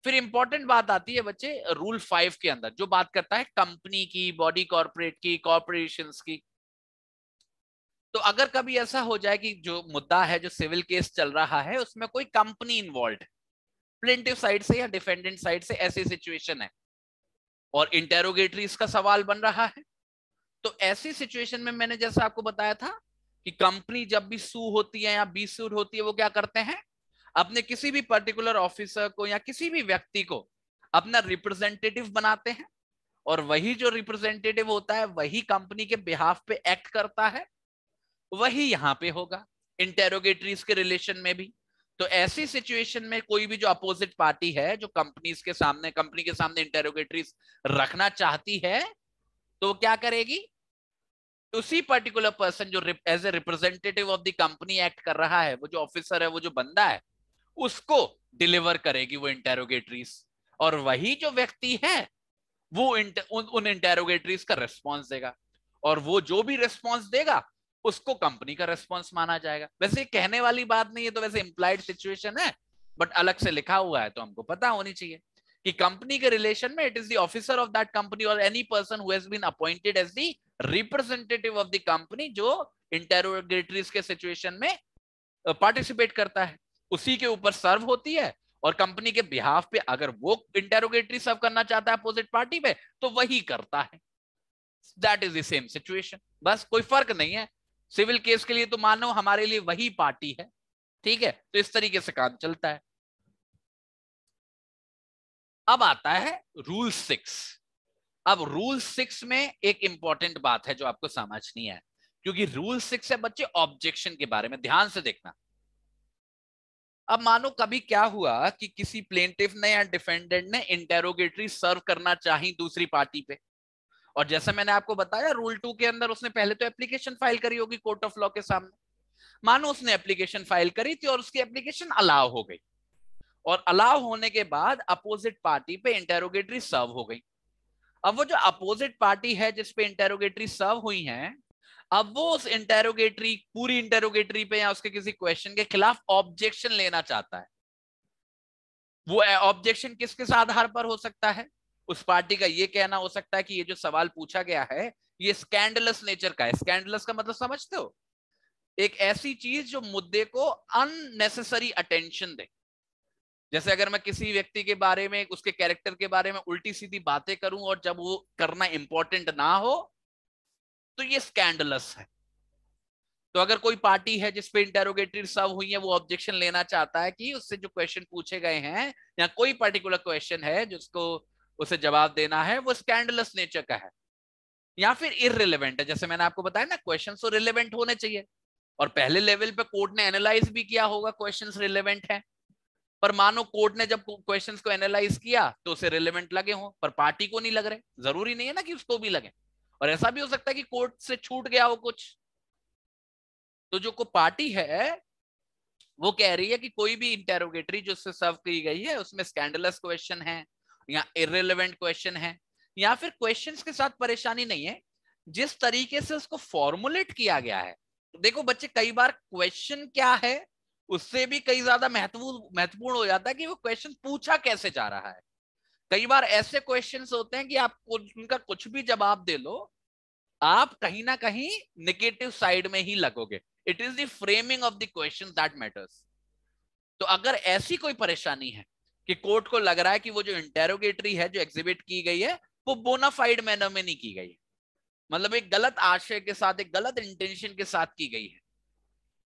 फिर इंपॉर्टेंट बात आती है बच्चे रूल फाइव के अंदर जो बात करता है कंपनी की बॉडी कॉर्पोरेट की कॉर्पोरेशन की तो अगर कभी ऐसा हो जाए कि जो मुद्दा है जो सिविल केस चल रहा है उसमें कोई कंपनी इन्वॉल्व है प्लेंटिव साइड से या डिफेंडेंट साइड से ऐसी सिचुएशन है और इंटेरोगेटरी इसका सवाल बन रहा है तो ऐसी सिचुएशन में मैंने जैसा आपको बताया था कि कंपनी जब भी सू होती है या बी सूड होती है वो क्या करते हैं अपने किसी भी पर्टिकुलर ऑफिसर को या किसी भी व्यक्ति को अपना रिप्रेजेंटेटिव बनाते हैं और वही जो रिप्रेजेंटेटिव होता है वही कंपनी के बिहाफ पे एक्ट करता है वही यहां पे होगा इंटेरोगेटरीज के रिलेशन में भी तो ऐसी सिचुएशन में कोई भी जो अपोजिट पार्टी है जो कंपनीज के सामने कंपनी के सामने इंटेरोगेटरीज रखना चाहती है तो क्या करेगी उसी पर्टिकुलर पर्सन जो as a representative of the company act कर रहा है वो जो ऑफिसर है वो जो बंदा है उसको डिलीवर करेगी वो इंटेरोगेटरीज और वही जो व्यक्ति है वो इंट, उन, उन इंटेरोगेटरीज का रिस्पॉन्स देगा और वो जो भी रिस्पॉन्स देगा उसको कंपनी का रेस्पॉन्स माना जाएगा वैसे कहने वाली बात नहीं है तो वैसे इंप्लाइड सिचुएशन है बट अलग से लिखा हुआ है तो हमको पता होनी चाहिए कि कंपनी के रिलेशन में it is officer of that company और any person has been appointed as the representative of the company जो इंटेरोगेटरीज के सिचुएशन में पार्टिसिपेट uh, करता है उसी के ऊपर सर्व होती है और कंपनी के बिहाफ पे अगर वो इंटेरोगेटरी सर्व करना चाहता है अपोजिट पार्टी पे तो वही करता है that is the same situation बस कोई फर्क नहीं है सिविल केस के लिए तो मानो हमारे लिए वही पार्टी है ठीक है तो इस तरीके से काम चलता है अब आता है रूल सिक्स अब रूल सिक्स में एक इंपॉर्टेंट बात है जो आपको समझनी है क्योंकि रूल सिक्स है बच्चे ऑब्जेक्शन के बारे में ध्यान से देखना अब मानो कभी क्या हुआ कि किसी प्लेटिव ने या डिफेंडेंट ने इंटेरोगेटरी सर्व करना चाहिए दूसरी पार्टी पे और जैसे मैंने आपको बताया रूल टू के अंदर उसने पहले तो एप्लीकेशन फाइल करी होगी कोर्ट ऑफ लॉ के सामने मानो उसने एप्लीकेशन फाइल करी थी और उसकी एप्लीकेशन अलाव हो गई और अलाव होने के बाद अपोजिट पार्टी पे इंटेरोगेटरी सर्व हो गई अब वो जो अपोजिट पार्टी है जिसपे इंटेरोगेटरी सर्व हुई है अब वो उस इंटेरोगेटरी पूरी इंटेरोगेटरी पे या उसके किसी क्वेश्चन के खिलाफ ऑब्जेक्शन लेना चाहता है वो ऑब्जेक्शन किसके आधार पर हो सकता है उस पार्टी का ये कहना हो सकता है कि ये जो सवाल पूछा गया है ये स्कैंडलस नेचर का है स्कैंडलस का मतलब समझते हो एक ऐसी चीज जो मुद्दे को अननेसेसरी अटेंशन दे जैसे अगर मैं किसी व्यक्ति के बारे में उसके कैरेक्टर के बारे में उल्टी सीधी बातें करूं और जब वो करना इंपॉर्टेंट ना हो तो ये स्कैंडलस है तो अगर कोई पार्टी है जिसपे इंटेरोगेटरी सब हुई है वो ऑब्जेक्शन लेना चाहता है कि उससे जो क्वेश्चन पूछे गए हैं या कोई पर्टिकुलर क्वेश्चन है जिसको उसे जवाब देना है वो स्कैंडलस नेचर का है या फिर इरेलीवेंट है जैसे मैंने आपको बताया ना क्वेश्चन तो रिलेवेंट होने चाहिए और पहले लेवल पे कोर्ट ने एनालाइज भी किया होगा क्वेश्चन रिलेवेंट है पर मानो कोर्ट ने जब क्वेश्चंस को एनालाइज किया तो उसे रिलेवेंट लगे हों पर पार्टी को नहीं लग रहे जरूरी नहीं है ना कि उसको भी लगे और ऐसा भी हो सकता है कि कोर्ट से छूट गया हो कुछ तो जो को पार्टी है वो कह रही है कि कोई भी इंटेरोगेटरी जो उससे सर्व की गई है उसमें स्कैंडलस क्वेश्चन है या इरेलीवेंट क्वेश्चन है या फिर क्वेश्चंस के साथ परेशानी नहीं है जिस तरीके से उसको फॉर्मुलेट किया गया है देखो बच्चे कई बार क्वेश्चन क्या है उससे भी कई ज्यादा महत्वपूर्ण महत्वपूर्ण हो जाता है कि वो क्वेश्चन पूछा कैसे जा रहा है कई बार ऐसे क्वेश्चन होते हैं कि आप उनका कुछ भी जवाब दे लो आप कहीं ना कहीं निगेटिव साइड में ही लगोगे it is the framing of the question that matters तो अगर ऐसी कोई परेशानी है कि कोर्ट को लग रहा है कि वो जो इंटेरोगेटरी है जो एग्जिबिट की गई है वो बोनाफाइड मैनर में नहीं की गई मतलब एक गलत आशय के साथ एक गलत इंटेंशन के साथ की गई है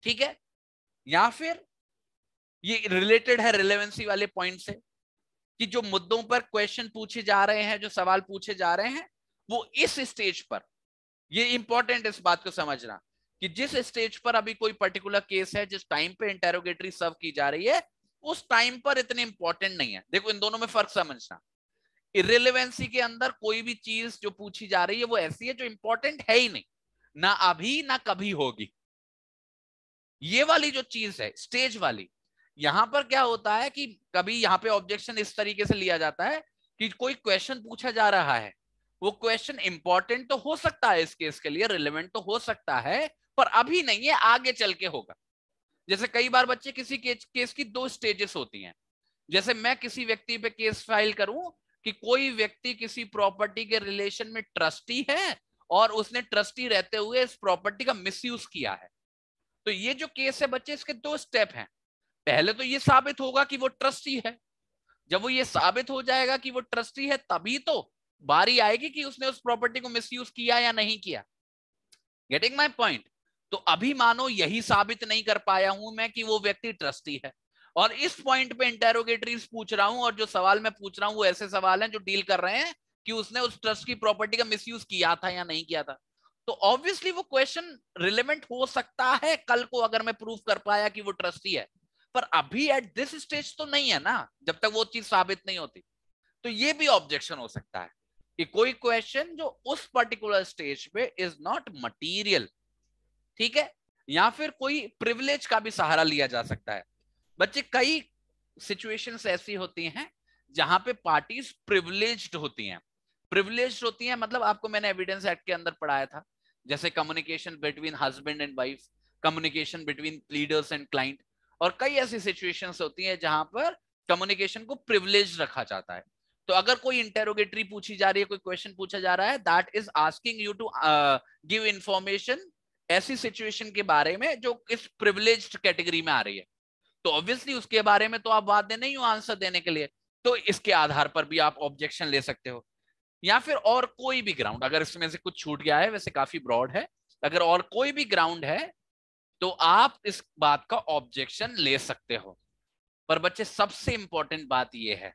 ठीक है या फिर ये रिलेटेड है रिलेवेंसी वाले पॉइंट से कि जो मुद्दों पर क्वेश्चन पूछे जा रहे हैं जो सवाल पूछे जा रहे हैं वो इस स्टेज पर ये इंपॉर्टेंट इस बात को समझना कि जिस स्टेज पर अभी कोई पर्टिकुलर केस है जिस टाइम पे इंटेरोगेटरी सर्व की जा रही है उस टाइम पर इतने इंपॉर्टेंट नहीं है देखो इन दोनों में फर्क समझना इरेलीवेंसी के अंदर कोई भी चीज जो पूछी जा रही है वो ऐसी है जो इंपॉर्टेंट है ही नहीं ना अभी ना कभी होगी ये वाली जो चीज है स्टेज वाली यहां पर क्या होता है कि कभी यहां पे ऑब्जेक्शन इस तरीके से लिया जाता है कि कोई क्वेश्चन पूछा जा रहा है वो क्वेश्चन इंपॉर्टेंट तो हो सकता है इस केस के लिए रिलेवेंट तो हो सकता है पर अभी नहीं है आगे चल के होगा जैसे कई बार बच्चे किसी केस, केस की दो स्टेजेस होती हैं जैसे मैं किसी व्यक्ति पे केस फाइल करूं कि कोई व्यक्ति किसी प्रॉपर्टी के रिलेशन में ट्रस्टी है और उसने ट्रस्टी रहते हुए इस प्रॉपर्टी का मिसयूज किया है तो ये जो केस है बच्चे इसके दो स्टेप हैं पहले तो ये साबित होगा कि वो ट्रस्टी है जब वो ये साबित हो जाएगा कि वो ट्रस्टी है तभी तो बारी आएगी कि उसने उस प्रॉपर्टी को मिसयूज किया या नहीं किया गेटिंग माई पॉइंट तो अभी मानो यही साबित नहीं कर पाया हूं मैं कि वो व्यक्ति ट्रस्टी है और इस पॉइंट पे इंटेरोगेटरी पूछ रहा हूं और जो सवाल मैं पूछ रहा हूं वो ऐसे सवाल हैं जो डील कर रहे हैं कि उसने उस ट्रस्ट की प्रॉपर्टी का मिसयूज किया था या नहीं किया था तो ऑब्वियसली वो क्वेश्चन रिलेवेंट हो सकता है कल को अगर मैं प्रूफ कर पाया कि वो ट्रस्टी है पर अभी एट दिस स्टेज तो नहीं है ना जब तक वो चीज साबित नहीं होती तो ये भी ऑब्जेक्शन हो सकता है कि कोई क्वेश्चन जो उस पर्टिकुलर स्टेज पे इज नॉट मटीरियल ठीक है या फिर कोई प्रिविलेज का भी सहारा लिया जा सकता है बच्चे कई सिचुएशंस ऐसी होती हैं जहां पे पार्टीज प्रिविलेज्ड होती हैं प्रिविलेज्ड होती हैं मतलब आपको मैंने एविडेंस एक्ट के अंदर पढ़ाया था जैसे communication between husband and wife communication between leaders and client और कई ऐसी सिचुएशंस होती हैं जहां पर कम्युनिकेशन को प्रिविलेज रखा जाता है तो अगर कोई इंटेरोगेटरी पूछी जा रही है कोई क्वेश्चन पूछा जा रहा है that is asking you to give information ऐसी सिचुएशन के बारे में जो इस प्रिविलेज कैटेगरी में आ रही है तो ऑब्वियसली उसके बारे में तो आप बात दे नहीं हो आंसर देने के लिए तो इसके आधार पर भी आप ऑब्जेक्शन ले सकते हो या फिर और कोई भी ग्राउंड अगर इसमें से कुछ छूट गया है वैसे काफी ब्रॉड है अगर और कोई भी ग्राउंड है तो आप इस बात का ऑब्जेक्शन ले सकते हो पर बच्चे सबसे इंपॉर्टेंट बात यह है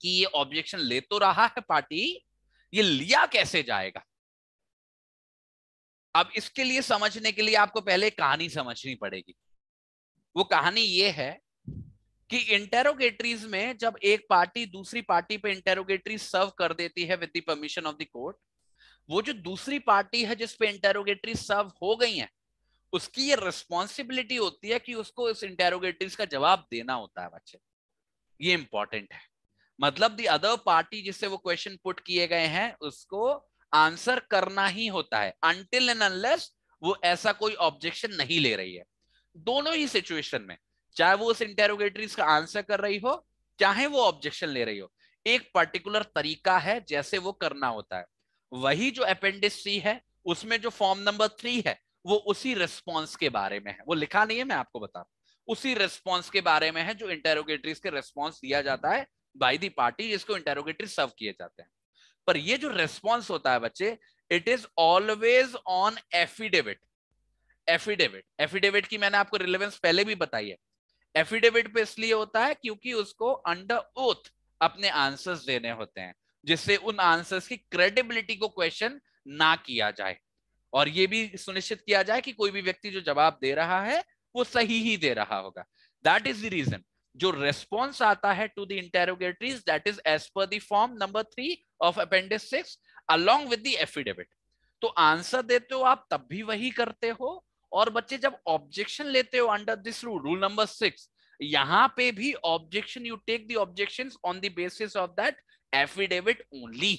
कि ये ऑब्जेक्शन ले तो रहा है पार्टी ये लिया कैसे जाएगा अब इसके लिए समझने के लिए आपको पहले कहानी समझनी पड़ेगी वो कहानी ये है कि इंटेरोगेटरीज में जब एक पार्टी दूसरी पार्टी पे इंटेरोगेटरी सर्व कर देती है with the permission of the court वो जो दूसरी पार्टी है जिसपे इंटेरोगेटरी सर्व हो गई है उसकी ये रिस्पॉन्सिबिलिटी होती है कि उसको इस इंटेरोगेटरीज का जवाब देना होता है बच्चे ये इंपॉर्टेंट है मतलब दी अदर पार्टी जिससे वो क्वेश्चन पुट किए गए हैं उसको आंसर करना ही होता है अनटिल एंड अनलेस वो ऐसा कोई ऑब्जेक्शन नहीं ले रही है दोनों ही सिचुएशन में चाहे वो उस इंटेरोगेटरीज का आंसर कर रही हो चाहे वो ऑब्जेक्शन ले रही हो एक पर्टिकुलर तरीका है जैसे वो करना होता है वही जो अपेंडिक्स सी है उसमें जो फॉर्म नंबर थ्री है वो उसी रिस्पॉन्स के बारे में है वो लिखा नहीं है मैं आपको बता उसी रिस्पॉन्स के बारे में है जो इंटेरोगेटरीज के रिस्पॉन्स दिया जाता है बाई दी पार्टी जिसको इंटेरोगेटरी सर्व किए जाते हैं पर ये जो रेस्पॉन्स होता है बच्चे it is always on affidavit affidavit affidavit की मैंने आपको रिलेवेंस पहले भी बताई है एफिडेविट पे इसलिए होता है क्योंकि उसको अंडर ओथ अपने आंसर्स देने होते हैं जिससे उन आंसर्स की क्रेडिबिलिटी को क्वेश्चन ना किया जाए और ये भी सुनिश्चित किया जाए कि कोई भी व्यक्ति जो जवाब दे रहा है वो सही ही दे रहा होगा दैट इज द रीजन जो रेस्पॉन्स आता है to the interrogatories that is as per the form number three of appendix six along with the affidavit तो आंसर देते हो आप तब भी वही करते हो और बच्चे जब ऑब्जेक्शन लेते हो under this rule rule number six यहाँ पे भी objection you take the objection on the basis of that affidavit only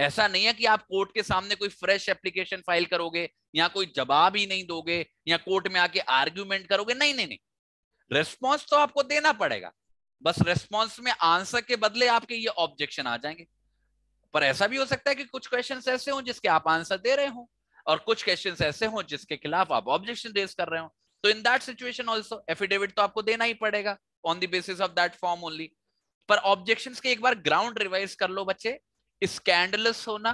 ऐसा नहीं है कि आप कोर्ट के सामने कोई फ्रेश एप्लीकेशन फाइल करोगे या कोई जवाब ही नहीं दोगे या कोर्ट में आके आर्ग्यूमेंट करोगे नहीं नहीं नहीं रेस्पॉन्स तो आपको देना पड़ेगा बस रेस्पॉन्स में आंसर के बदले आपके ये ऑब्जेक्शन आ जाएंगे पर ऐसा भी हो सकता है कि कुछ क्वेश्चन ऐसे हों जिसके आप आंसर दे रहे हो और कुछ क्वेश्चन ऐसे हों जिसके खिलाफ आप ऑब्जेक्शन रेज कर रहे हो तो in that situation also affidavit तो आपको देना ही पड़ेगा on the basis of that form only पर ऑब्जेक्शन के एक बार ग्राउंड रिवाइज कर लो बच्चे स्कैंडलस होना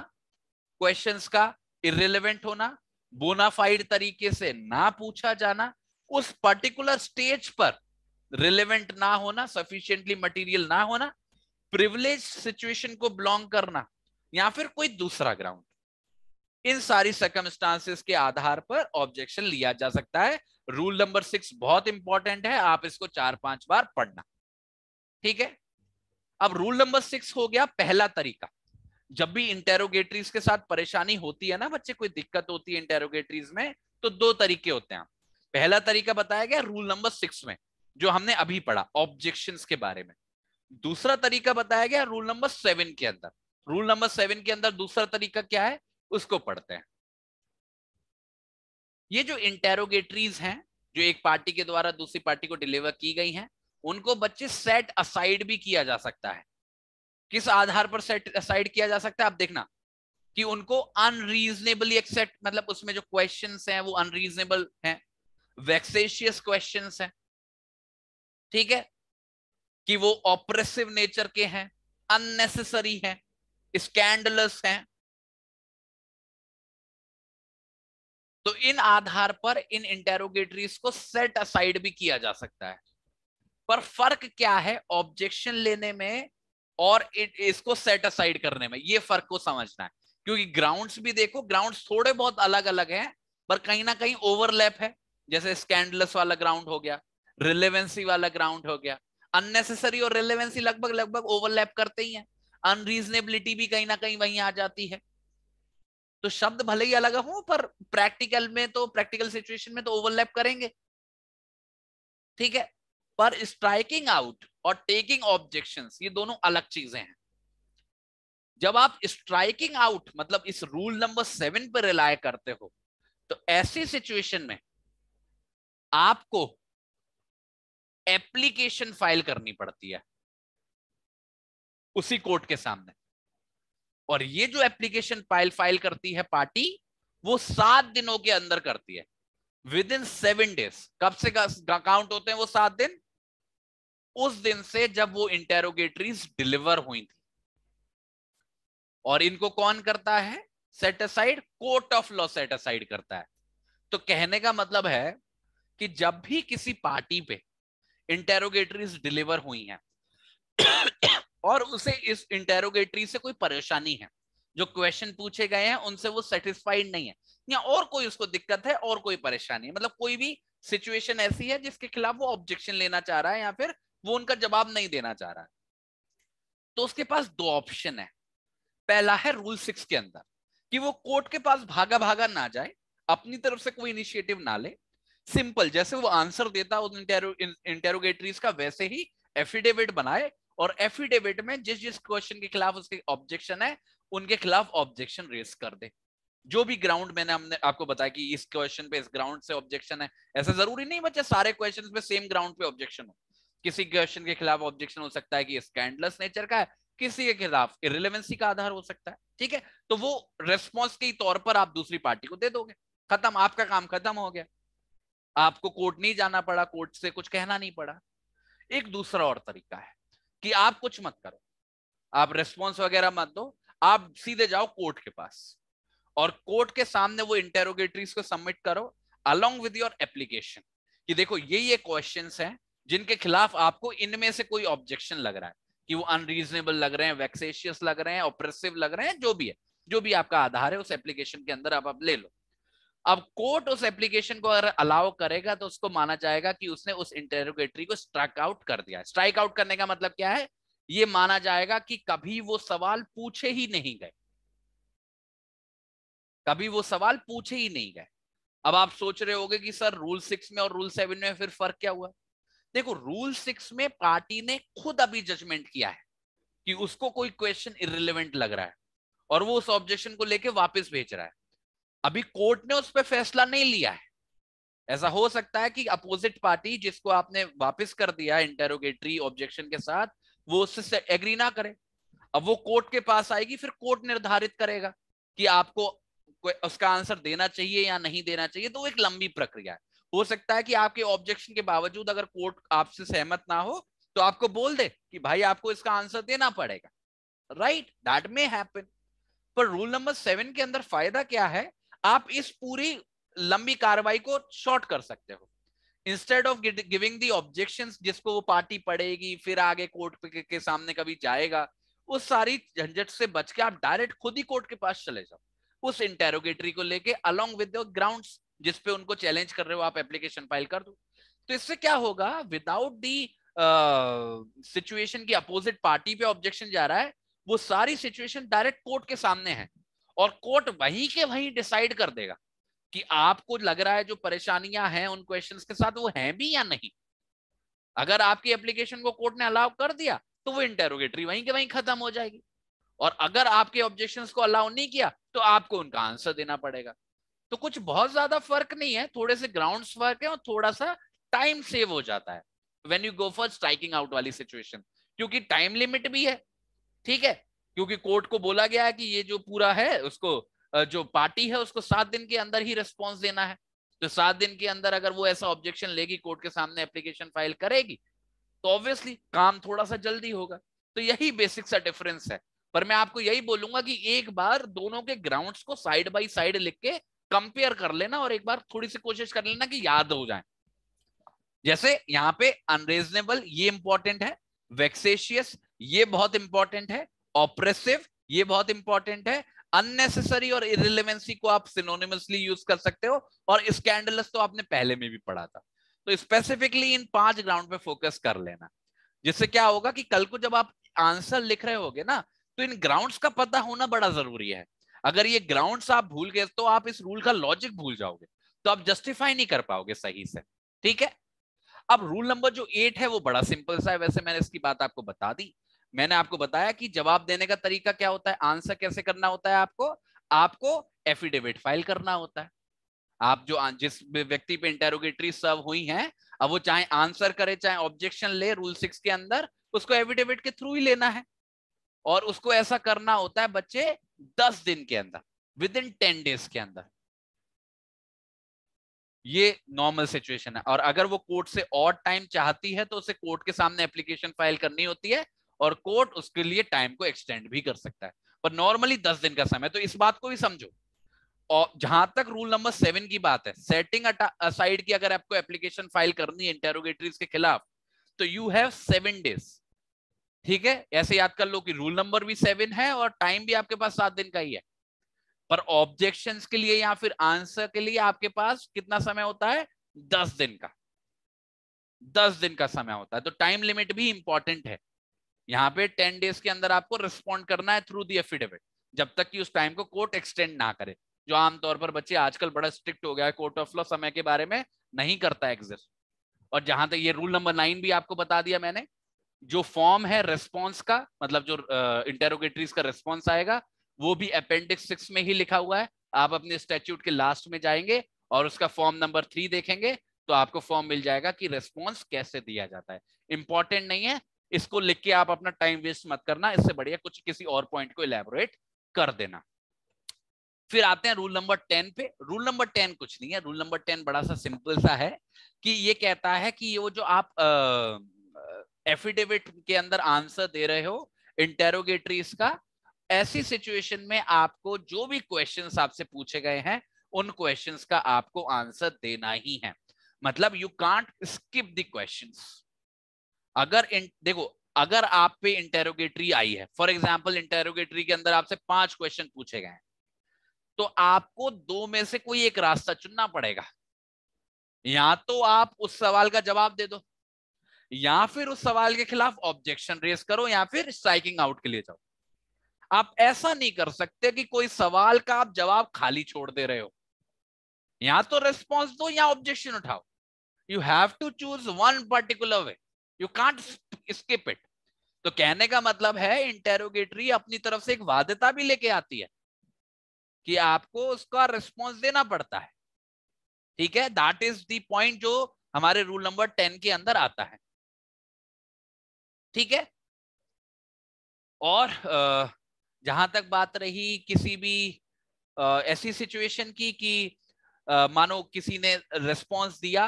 क्वेश्चन का इरेलीवेंट होना बोनाफाइड तरीके से ना पूछा जाना उस पर्टिकुलर स्टेज पर रिलेवेंट ना होना सफिशियंटली मटेरियल ना होना प्रिविलेज सिचुएशन को बिलोंग करना या फिर कोई दूसरा ग्राउंड इन सारी सर्कमस्टांसिस के आधार पर ऑब्जेक्शन लिया जा सकता है रूल नंबर सिक्स बहुत इंपॉर्टेंट है आप इसको चार पांच बार पढ़ना ठीक है अब रूल नंबर सिक्स हो गया पहला तरीका जब भी इंटेरोगेटरीज के साथ परेशानी होती है ना बच्चे कोई दिक्कत होती है इंटेरोगेटरीज में तो दो तरीके होते हैं पहला तरीका बताया गया रूल नंबर सिक्स में जो हमने अभी पढ़ा ऑब्जेक्शन के बारे में दूसरा तरीका बताया गया रूल नंबर सेवन के अंदर रूल नंबर सेवन के अंदर दूसरा तरीका क्या है उसको पढ़ते हैं ये जो इंटेरोगेटरीज हैं जो एक पार्टी के द्वारा दूसरी पार्टी को डिलीवर की गई हैं उनको बच्चे सेट असाइड भी किया जा सकता है किस आधार पर सेट असाइड किया जा सकता है आप देखना कि उनको अनरीजनेबली एक्सेप्ट मतलब उसमें जो क्वेश्चन हैं वो अनरीजनेबल हैं वैक्सेशियस क्वेश्चन हैं ठीक है कि वो ऑपरेसिव नेचर के हैं अननेसेसरी हैं स्कैंडलस हैं तो इन आधार पर इन इंटेरोगेटरीज को सेट असाइड भी किया जा सकता है पर फर्क क्या है ऑब्जेक्शन लेने में और इसको सेट असाइड करने में ये फर्क को समझना है क्योंकि ग्राउंड्स भी देखो ग्राउंड्स थोड़े बहुत अलग अलग हैं पर कहीं ना कहीं ओवरलैप है जैसे स्कैंडलस वाला ग्राउंड हो गया रिलेवेंसी वाला ग्राउंड हो गया अननेसेसरी और रिलेवेंसी लगभग लगभग ओवरलैप करते ही है अनरीजनेबिलिटी भी कहीं ना कहीं वहीं आ जाती है तो शब्द भले ही अलग हो पर प्रैक्टिकल में तो प्रैक्टिकल सिचुएशन में तो ओवरलैप करेंगे ठीक है पर स्ट्राइकिंग आउट और टेकिंग ऑब्जेक्शन ये दोनों अलग चीजें हैं जब आप स्ट्राइकिंग आउट मतलब इस रूल नंबर सेवन पर रिलाय करते हो तो ऐसी सिचुएशन में आपको एप्लीकेशन फाइल करनी पड़ती है उसी कोर्ट के सामने और ये जो एप्लीकेशन फाइल फाइल करती है पार्टी वो सात दिनों के अंदर करती है विद इन सेवन डेज कब से काउंट होते हैं वो सात दिन उस दिन से जब वो इंटेरोगेटरीज डिलीवर हुई थी और इनको कौन करता है set aside court of law set aside करता है तो कहने का मतलब है कि जब भी किसी पार्टी पे इंटेरोगेटरीज डिलीवर हुई हैं और उसे इस इंटेरोगेटरी से कोई परेशानी है जो क्वेश्चन पूछे गए हैं उनसे वो सेटिस्फाइड नहीं है या और कोई उसको दिक्कत है और कोई परेशानी है मतलब कोई भी सिचुएशन ऐसी है जिसके खिलाफ वो ऑब्जेक्शन लेना चाह रहा है या फिर वो उनका जवाब नहीं देना चाह रहा है तो उसके पास दो ऑप्शन है पहला है रूल सिक्स के अंदर कि वो कोर्ट के पास भागा भागा ना जाए अपनी तरफ से कोई इनिशिएटिव ना ले सिंपल जैसे वो आंसर देता उन इंटेरोगेटरीज का वैसे ही एफिडेविट बनाए और एफिडेविट में जिस जिस क्वेश्चन के खिलाफ उसके ऑब्जेक्शन है उनके खिलाफ ऑब्जेक्शन रेस कर दे जो भी ग्राउंड मैंने हमने आपको बताया कि इस क्वेश्चन पे इस ग्राउंड से ऑब्जेक्शन है ऐसा जरूरी नहीं बच्चे सारे क्वेश्चन पे सेम ग्राउंड पे ऑब्जेक्शन हो किसी क्वेश्चन के खिलाफ ऑब्जेक्शन हो सकता है कि स्कैंडलस नेचर का है किसी के खिलाफ इरिलेवेंसी का आधार हो सकता है ठीक है तो वो रेस्पॉन्स के तौर पर आप दूसरी पार्टी को दे दोगे खत्म आपका काम खत्म हो गया आपको कोर्ट नहीं जाना पड़ा कोर्ट से कुछ कहना नहीं पड़ा एक दूसरा और तरीका है कि आप कुछ मत करो आप रेस्पॉन्स वगैरह मत दो आप सीधे जाओ कोर्ट के पास और कोर्ट के सामने वो इंटेरोगेटरीज को सबमिट करो अलोंग विद योर एप्लीकेशन कि देखो ये ये क्वेश्चन हैं जिनके खिलाफ आपको इनमें से कोई ऑब्जेक्शन लग रहा है कि वो अनरीजनेबल लग रहे हैं वैक्सेशियस लग रहे हैं ऑपरेसिव लग रहे हैं जो भी है जो भी आपका आधार है उस एप्लीकेशन के अंदर आप, आप ले लो अब कोर्ट उस एप्लीकेशन को अगर अलाउ करेगा तो उसको माना जाएगा कि उसने उस इंटेरोगेटरी को स्ट्राइक आउट कर दिया स्ट्राइक आउट करने का मतलब क्या है ये माना जाएगा कि कभी वो सवाल पूछे ही नहीं गए कभी वो सवाल पूछे ही नहीं गए अब आप सोच रहे होगे कि सर रूल सिक्स में और रूल सेवन में फिर फर्क क्या हुआ देखो रूल सिक्स में पार्टी ने खुद अभी जजमेंट किया है कि उसको कोई क्वेश्चन इरेलीवेंट लग रहा है और वो उस ऑब्जेक्शन को लेके वापस भेज रहा है अभी कोर्ट ने उस पर फैसला नहीं लिया है ऐसा हो सकता है कि अपोजिट पार्टी जिसको आपने वापस कर दिया इंटेरोगेटरी ऑब्जेक्शन के साथ वो उससे एग्री ना करे अब वो कोर्ट के पास आएगी फिर कोर्ट निर्धारित करेगा कि आपको उसका आंसर देना चाहिए या नहीं देना चाहिए तो एक लंबी प्रक्रिया है हो सकता है कि आपके ऑब्जेक्शन के बावजूद अगर कोर्ट आपसे सहमत ना हो तो आपको बोल दे कि भाई आपको इसका आंसर देना पड़ेगा राइट दैट मे हैपन पर रूल नंबर सेवन के अंदर फायदा क्या है आप इस पूरी लंबी कार्रवाई को शॉर्ट कर सकते हो instead of giving the objection जिसको वो पार्टी पड़ेगी फिर आगे कोर्ट के सामने कभी जाएगा उस सारी झंझट से बच के आप डायरेक्ट खुद ही कोर्ट के पास चले जाओ उस इंटेरोगेटरी को लेके अलोंग विद ग्राउंड जिसपे उनको चैलेंज कर रहे हो आप एप्लीकेशन फाइल कर दो तो इससे क्या होगा विदाउट दी सिचुएशन की अपोजिट पार्टी पे ऑब्जेक्शन जा रहा है वो सारी सिचुएशन डायरेक्ट कोर्ट के सामने है और कोर्ट वहीं के वहीं डिसाइड कर देगा कि आपको लग रहा है जो परेशानियां हैं उन क्वेश्चंस के साथ वो हैं भी या नहीं अगर आपकी एप्लीकेशन को कोर्ट ने अलाउ कर दिया तो वो इंटेरोगेटरी वहीं के वहीं खत्म हो जाएगी और अगर आपके ऑब्जेक्शन को अलाउ नहीं किया तो आपको उनका आंसर देना पड़ेगा तो कुछ बहुत ज्यादा फर्क नहीं है थोड़े से ग्राउंड फर्क है और थोड़ा सा टाइम सेव हो जाता है when you go for striking out वाली सिचुएशन क्योंकि टाइम लिमिट भी है ठीक है क्योंकि कोर्ट को बोला गया है कि ये जो पूरा है उसको जो पार्टी है उसको सात दिन के अंदर ही रिस्पॉन्स देना है तो सात दिन के अंदर अगर वो ऐसा ऑब्जेक्शन लेगी कोर्ट के सामने एप्लीकेशन फाइल करेगी तो ऑब्वियसली काम थोड़ा सा जल्दी होगा तो यही बेसिक सा डिफरेंस है पर मैं आपको यही बोलूंगा कि एक बार दोनों के ग्राउंड्स को साइड बाय साइड लिख के कंपेयर कर लेना और एक बार थोड़ी सी कोशिश कर लेना कि याद हो जाए जैसे यहाँ पे अनरीजनेबल ये इंपॉर्टेंट है वेक्सेशियस ये बहुत इंपॉर्टेंट है ऑपरेसिव ये बहुत इंपॉर्टेंट है अननेसेसरी और इरिलेवेंसी को आप सिनोनिमसली यूज कर सकते हो और स्कैंडलस तो आपने पहले में भी पढ़ा था तो स्पेसिफिकली इन पांच ग्राउंड पे फोकस कर लेना जिससे क्या होगा कि कल को जब आप आंसर लिख रहे होगे ना तो इन ग्राउंड्स का पता होना बड़ा जरूरी है अगर ये ग्राउंड्स आप भूल गए तो आप इस रूल का लॉजिक भूल जाओगे तो आप जस्टिफाई नहीं कर पाओगे सही से ठीक है अब रूल नंबर जो एट है वो बड़ा सिंपल सा है वैसे मैंने इसकी बात आपको बता दी मैंने आपको बताया कि जवाब देने का तरीका क्या होता है आंसर कैसे करना होता है आपको आपको एफिडेविट फाइल करना होता है आप जो जिस व्यक्ति पे इंटेरोगेटरी सर्व हुई है अब वो चाहे आंसर करे चाहे ऑब्जेक्शन ले रूल सिक्स के अंदर उसको एफिडेविट के थ्रू ही लेना है और उसको ऐसा करना होता है बच्चे दस दिन के अंदर विद इन टेन डेज के अंदर ये नॉर्मल सिचुएशन है और अगर वो कोर्ट से और टाइम चाहती है तो उसे कोर्ट के सामने एप्लीकेशन फाइल करनी होती है और कोर्ट उसके लिए टाइम को एक्सटेंड भी कर सकता है पर नॉर्मली दस दिन का समय तो इस बात को भी समझो और जहां तक रूल नंबर सेवन की बात है सेटिंग असाइड की अगर आपको एप्लीकेशन फाइल करनी है इंटेरोगेटरीज के खिलाफ तो यू हैव सेवन डेज ठीक है ऐसे याद कर लो कि रूल नंबर भी सेवन है और टाइम भी आपके पास सात दिन का ही है पर ऑब्जेक्शन के लिए या फिर आंसर के लिए आपके पास कितना समय होता है दस दिन का दस दिन का समय होता है तो टाइम लिमिट भी इंपॉर्टेंट है यहाँ पे टेन डेज के अंदर आपको रिस्पॉन्ड करना है थ्रू दी एफिडेविट जब तक कि उस टाइम को कोर्ट एक्सटेंड ना करे जो आमतौर पर बच्चे आजकल बड़ा स्ट्रिक्ट हो गया है कोर्ट ऑफ लॉ समय के बारे में नहीं करता एग्जिस्ट और जहां तक ये रूल नंबर नाइन भी आपको बता दिया मैंने जो फॉर्म है रेस्पॉन्स का मतलब जो इंटेरोगेटरीज का रेस्पॉन्स आएगा वो भी अपेंडिक्स सिक्स में ही लिखा हुआ है आप अपने स्टेच्यूट के लास्ट में जाएंगे और उसका फॉर्म नंबर थ्री देखेंगे तो आपको फॉर्म मिल जाएगा कि रेस्पॉन्स कैसे दिया जाता है इंपॉर्टेंट नहीं है इसको लिख के आप अपना टाइम वेस्ट मत करना इससे बढ़िया कुछ किसी और पॉइंट को इलेबोरेट कर देना फिर आते हैं रूल नंबर टेन पे रूल नंबर टेन कुछ नहीं है रूल नंबर टेन बड़ा सा सिंपल सा है कि ये कहता है कि वो जो आप एफिडेविट के अंदर आंसर दे रहे हो इंटेरोगेटरीज का ऐसी सिचुएशन में आपको जो भी क्वेश्चंस आपसे पूछे गए हैं उन क्वेश्चंस का आपको आंसर देना ही है मतलब you can't skip the questions अगर इन, देखो अगर आप पे इंटेरोगेटरी आई है फॉर एग्जाम्पल इंटेरोगेटरी के अंदर आपसे पांच क्वेश्चन पूछे गए तो आपको दो में से कोई एक रास्ता चुनना पड़ेगा या तो आप उस सवाल का जवाब दे दो या फिर उस सवाल के खिलाफ ऑब्जेक्शन रेस करो या फिर स्ट्राइकिंग आउट के लिए जाओ आप ऐसा नहीं कर सकते कि कोई सवाल का आप जवाब खाली छोड़ दे रहे हो या तो रेस्पॉन्स दो या ऑब्जेक्शन उठाओ you have to choose one particular way you can't skip it तो कहने का मतलब है इंटेरोगेटरी अपनी तरफ से एक वाद्यता भी लेके आती है कि आपको उसका रिस्पॉन्स देना पड़ता है ठीक है दैट इज दी पॉइंट जो हमारे रूल नंबर टेन के अंदर आता है ठीक है और जहां तक बात रही किसी भी ऐसी सिचुएशन की कि मानो किसी ने रिस्पॉन्स दिया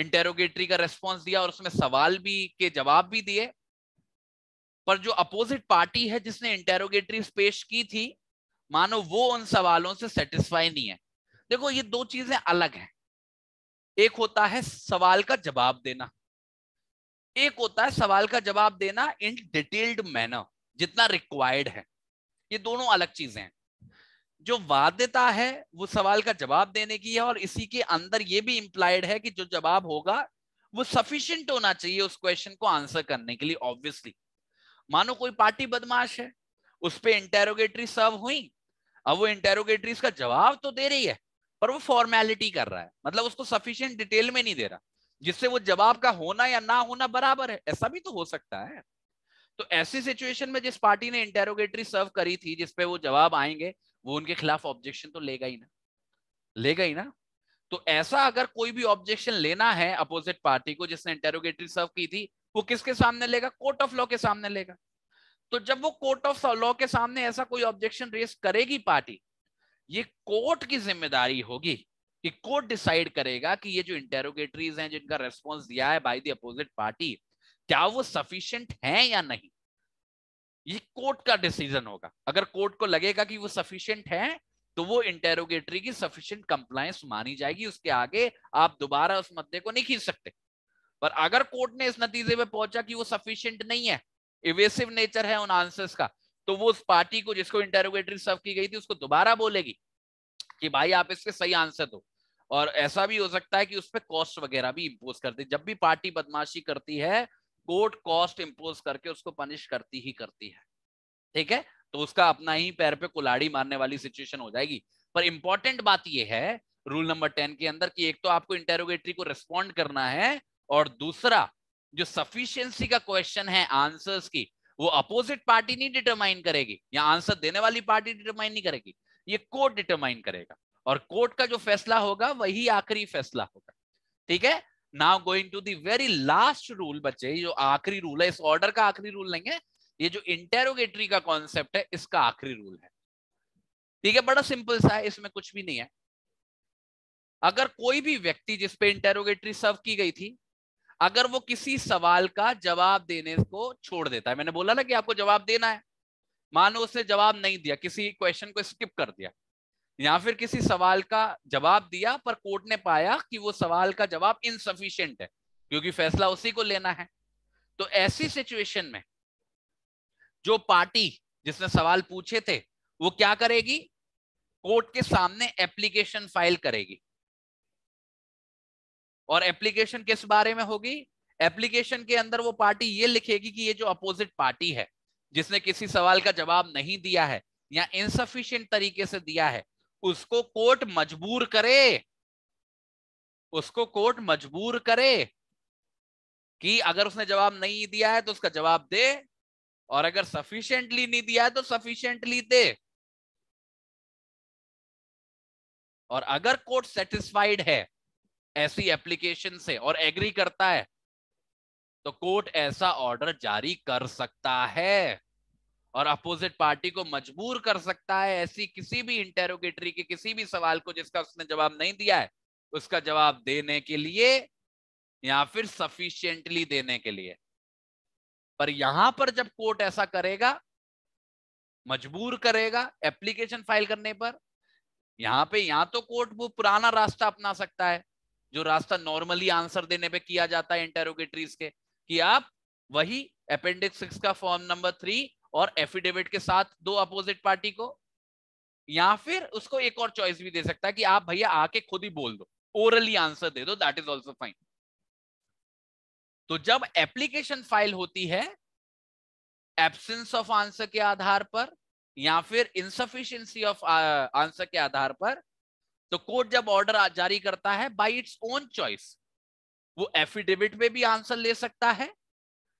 इंटेरोगेटरी का रेस्पॉन्स दिया और उसमें सवाल भी के जवाब भी दिए पर जो अपोजिट पार्टी है जिसने इंटेरोगेटरी पेश की थी मानो वो उन सवालों से सेटिस्फाई नहीं है देखो ये दो चीजें अलग हैं एक होता है सवाल का जवाब देना एक होता है सवाल का जवाब देना इन डिटेल्ड मैनर जितना रिक्वायर्ड है ये दोनों अलग चीजें हैं जो वाद्यता है वो सवाल का जवाब देने की है और इसी के अंदर ये भी इंप्लाइड है कि जो जवाब होगा वो सफिशियंट होना चाहिए उस क्वेश्चन को आंसर करने के लिए ऑब्वियसली मानो कोई पार्टी बदमाश है उस पर इंटेरोगेटरी सर्व हुई अब वो इंटेरोगेटरी का जवाब तो दे रही है पर वो फॉर्मेलिटी कर रहा है मतलब उसको सफिशियंट डिटेल में नहीं दे रहा जिससे वो जवाब का होना या ना होना बराबर है ऐसा भी तो हो सकता है तो ऐसी सिचुएशन में जिस पार्टी ने इंटेरोगेटरी सर्व करी थी जिसपे वो जवाब आएंगे वो उनके खिलाफ ऑब्जेक्शन तो लेगा ही ना लेगा ही ना तो ऐसा अगर कोई भी ऑब्जेक्शन लेना है अपोजिट पार्टी को जिसने इंटेरोगेटरी सर्व की थी वो किसके सामने लेगा कोर्ट ऑफ लॉ के सामने लेगा तो जब वो कोर्ट ऑफ लॉ के सामने ऐसा कोई ऑब्जेक्शन रेस करेगी पार्टी ये कोर्ट की जिम्मेदारी होगी कि कोर्ट डिसाइड करेगा कि ये जो इंटेरोगेटरीज हैं जिनका रेस्पॉन्स दिया है बाई दी अपोजिट पार्टी क्या वो सफिशियंट है या नहीं ये कोर्ट का डिसीजन होगा अगर कोर्ट को लगेगा कि वो सफिशियंट है तो वो इंटेरोगेटरी की सफिशियंट कंप्लायंस मानी जाएगी उसके आगे आप दोबारा उस मुद्दे को नहीं खींच सकते पर अगर कोर्ट ने इस नतीजे में पहुंचा कि वो सफिशियंट नहीं है इवेसिव नेचर है उन आंसर्स का तो वो उस पार्टी को जिसको इंटेरोगेटरी सर्व की गई थी उसको दोबारा बोलेगी कि भाई आप इसके सही आंसर दो और ऐसा भी हो सकता है कि उस पर कॉस्ट वगैरह भी इम्पोज कर जब भी पार्टी बदमाशी करती है कोर्ट कॉस्ट इम्पोज करके उसको पनिश करती ही करती है ठीक है तो उसका अपना ही पैर पे कुलाड़ी मारने वाली सिचुएशन हो जाएगी पर इंपॉर्टेंट बात यह है रूल नंबर टेन के अंदर कि एक तो आपको इंटेरोगेटरी को रिस्पॉन्ड करना है और दूसरा जो सफिशियंसी का क्वेश्चन है आंसर्स की वो अपोजिट पार्टी नहीं डिटरमाइन करेगी या आंसर देने वाली पार्टी डिटरमाइन नहीं करेगी ये कोर्ट डिटरमाइन करेगा और कोर्ट का जो फैसला होगा वही आखिरी फैसला होगा ठीक है now going to the very last rule बच्चे जो आखिरी रूल है इस ऑर्डर का आखिरी रूल नहीं है ये जो इंटेरोगेटरी का कॉन्सेप्ट है इसका आखिरी रूल है ठीक है बड़ा सिंपल सा है इसमें कुछ भी नहीं है अगर कोई भी व्यक्ति जिसपे इंटेरोगेटरी सर्व की गई थी अगर वो किसी सवाल का जवाब देने को छोड़ देता है मैंने बोला ना कि आपको जवाब देना है मानो उसने जवाब नहीं दिया किसी क्वेश्चन को स्किप कर दिया या फिर किसी सवाल का जवाब दिया पर कोर्ट ने पाया कि वो सवाल का जवाब इनसफिशियंट है क्योंकि फैसला उसी को लेना है तो ऐसी सिचुएशन में जो पार्टी जिसने सवाल पूछे थे वो क्या करेगी कोर्ट के सामने एप्लीकेशन फाइल करेगी और एप्लीकेशन किस बारे में होगी एप्लीकेशन के अंदर वो पार्टी ये लिखेगी कि ये जो अपोजिट पार्टी है जिसने किसी सवाल का जवाब नहीं दिया है या इनसफिशियंट तरीके से दिया है उसको कोर्ट मजबूर करे उसको कोर्ट मजबूर करे कि अगर उसने जवाब नहीं दिया है तो उसका जवाब दे और अगर सफिशियंटली नहीं दिया है तो सफिशियंटली दे और अगर कोर्ट सेटिस्फाइड है ऐसी एप्लीकेशन से और एग्री करता है तो कोर्ट ऐसा ऑर्डर जारी कर सकता है और अपोजिट पार्टी को मजबूर कर सकता है ऐसी किसी भी इंटेरोगेटरी के किसी भी सवाल को जिसका उसने जवाब नहीं दिया है उसका जवाब देने के लिए या फिर सफिशियंटली देने के लिए पर यहां पर जब कोर्ट ऐसा करेगा मजबूर करेगा एप्लीकेशन फाइल करने पर यहां पे यहां तो कोर्ट वो पुराना रास्ता अपना सकता है जो रास्ता नॉर्मली आंसर देने पे किया जाता है इंटेरोगेटरीज के कि आप वही अपेंडिक्स सिक्स का फॉर्म नंबर थ्री और एफिडेविट के साथ दो अपोजिट पार्टी को या फिर उसको एक और चॉइस भी दे सकता है कि आप भैया आके खुद ही बोल दो ओरली आंसर दे दो दैट इज ऑल्सो फाइन तो जब एप्लीकेशन फाइल होती है एब्सेंस ऑफ आंसर के आधार पर या फिर इनसफिशियंसी ऑफ आंसर के आधार पर तो कोर्ट जब ऑर्डर जारी करता है बाय इट्स ओन चॉइस वो एफिडेविट में भी आंसर ले सकता है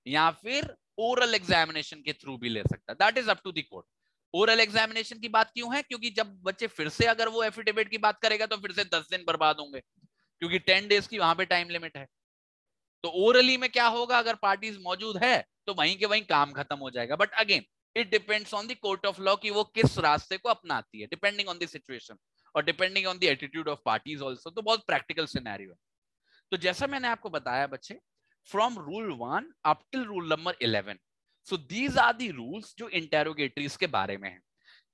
या फिर ओरल एग्जामिनेशन के थ्रू भी ले सकता है that is up to the court oral examination की बात क्यों है क्योंकि जब बच्चे फिर से अगर वो एफिडेविट की बात करेगा तो फिर से दस दिन बर्बाद होंगे क्योंकि टेन डेज की वहां पे टाइम लिमिट है तो ओरली में क्या होगा अगर पार्टीज मौजूद है तो वहीं के वहीं काम खत्म हो जाएगा but again it depends on the court of law कि वो किस रास्ते को अपनाती है डिपेंडिंग ऑन सिचुएशन और depending on the attitude of parties also तो बहुत प्रैक्टिकल सिनेरियो है तो जैसा मैंने आपको बताया बच्चे from rule 1 up till rule number 11 so these are the rules जो interrogatories के बारे में है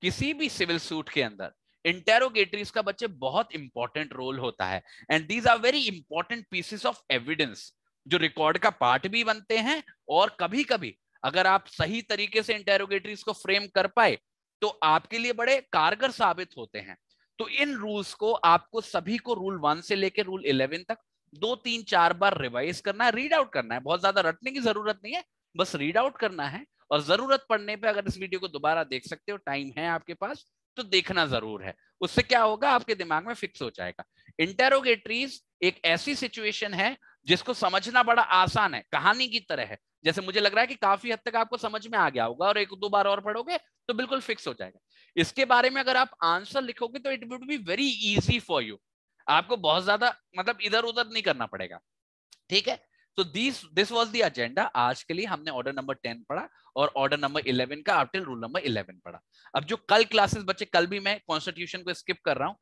किसी भी civil suit के अंदर इंटेरोगेटरीज का बच्चे बहुत इंपॉर्टेंट रोल होता है and these are very important pieces of evidence जो रिकॉर्ड का पार्ट भी बनते हैं और कभी कभी अगर आप सही तरीके से इंटेरोगेटरीज को फ्रेम कर पाए तो आपके लिए बड़े कारगर साबित होते हैं तो इन रूल्स को आपको सभी को रूल वन से लेकर रूल इलेवन तक दो तीन चार बार रिवाइज करना है रीड आउट करना है बहुत ज्यादा रटने की जरूरत नहीं है बस रीड आउट करना है और जरूरत पड़ने पे अगर इस वीडियो को दोबारा देख सकते हो टाइम है आपके पास तो देखना जरूर है उससे क्या होगा आपके दिमाग में फिक्स हो जाएगा इंटेरोगेटरीज एक ऐसी सिचुएशन है जिसको समझना बड़ा आसान है कहानी की तरह है जैसे मुझे लग रहा है कि काफी हद तक आपको समझ में आ गया होगा और एक दो बार और पढ़ोगे तो बिल्कुल फिक्स हो जाएगा इसके बारे में अगर आप आंसर लिखोगे तो it would be very easy for you आपको बहुत ज्यादा मतलब इधर उधर नहीं करना पड़ेगा ठीक है तो this this was the agenda आज के लिए हमने ऑर्डर नंबर टेन पढ़ा और ऑर्डर नंबर इलेवन का आफ्टर रूल नंबर इलेवन पढ़ा अब जो कल क्लासेस बच्चे कल भी मैं कॉन्स्टिट्यूशन को स्किप कर रहा हूँ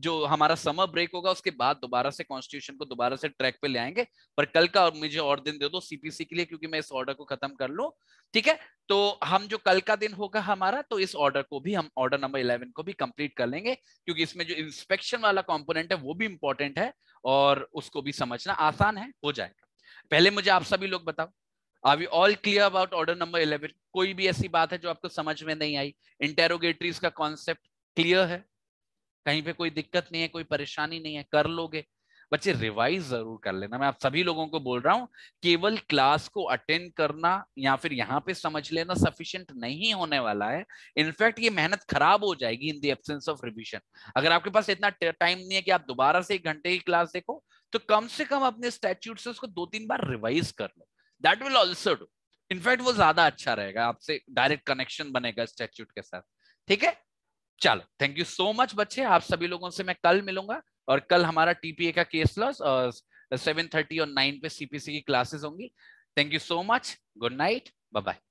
जो हमारा समर ब्रेक होगा उसके बाद दोबारा से कॉन्स्टिट्यूशन को दोबारा से ट्रैक पे ले आएंगे पर कल का और मुझे और दिन दे दो सीपीसी के लिए क्योंकि मैं इस ऑर्डर को खत्म कर लू ठीक है तो हम जो कल का दिन होगा हमारा तो इस ऑर्डर को भी हम ऑर्डर नंबर इलेवन को भी कंप्लीट कर लेंगे क्योंकि इसमें जो इंस्पेक्शन वाला कॉम्पोनेंट है वो भी इंपॉर्टेंट है और उसको भी समझना आसान है हो जाएगा पहले मुझे आप सभी लोग बताओ are we all clear about order number eleven कोई भी ऐसी बात है जो आपको समझ में नहीं आई इंटेरोगेटरीज का कॉन्सेप्ट क्लियर है कहीं पे कोई दिक्कत नहीं है कोई परेशानी नहीं है कर लोगे बच्चे रिवाइज जरूर कर लेना मैं आप सभी लोगों को बोल रहा हूँ केवल क्लास को अटेंड करना या फिर यहाँ पे समझ लेना सफिशियंट नहीं होने वाला है इनफैक्ट ये मेहनत खराब हो जाएगी इन दी ऑफ रिविजन अगर आपके पास इतना टाइम नहीं है कि आप दोबारा से एक घंटे की क्लास देखो तो कम से कम अपने स्टैच्यूट से उसको दो तीन बार रिवाइज कर लो that will also do in fact वो ज्यादा अच्छा रहेगा आपसे डायरेक्ट कनेक्शन बनेगा स्टेच्यूट के साथ ठीक है चलो थैंक यू सो मच बच्चे आप सभी लोगों से मैं कल मिलूंगा और कल हमारा टीपीए का केस लॉस और सेवन थर्टी और नाइन पे सीपीसी की क्लासेस होंगी thank you so much good night bye bye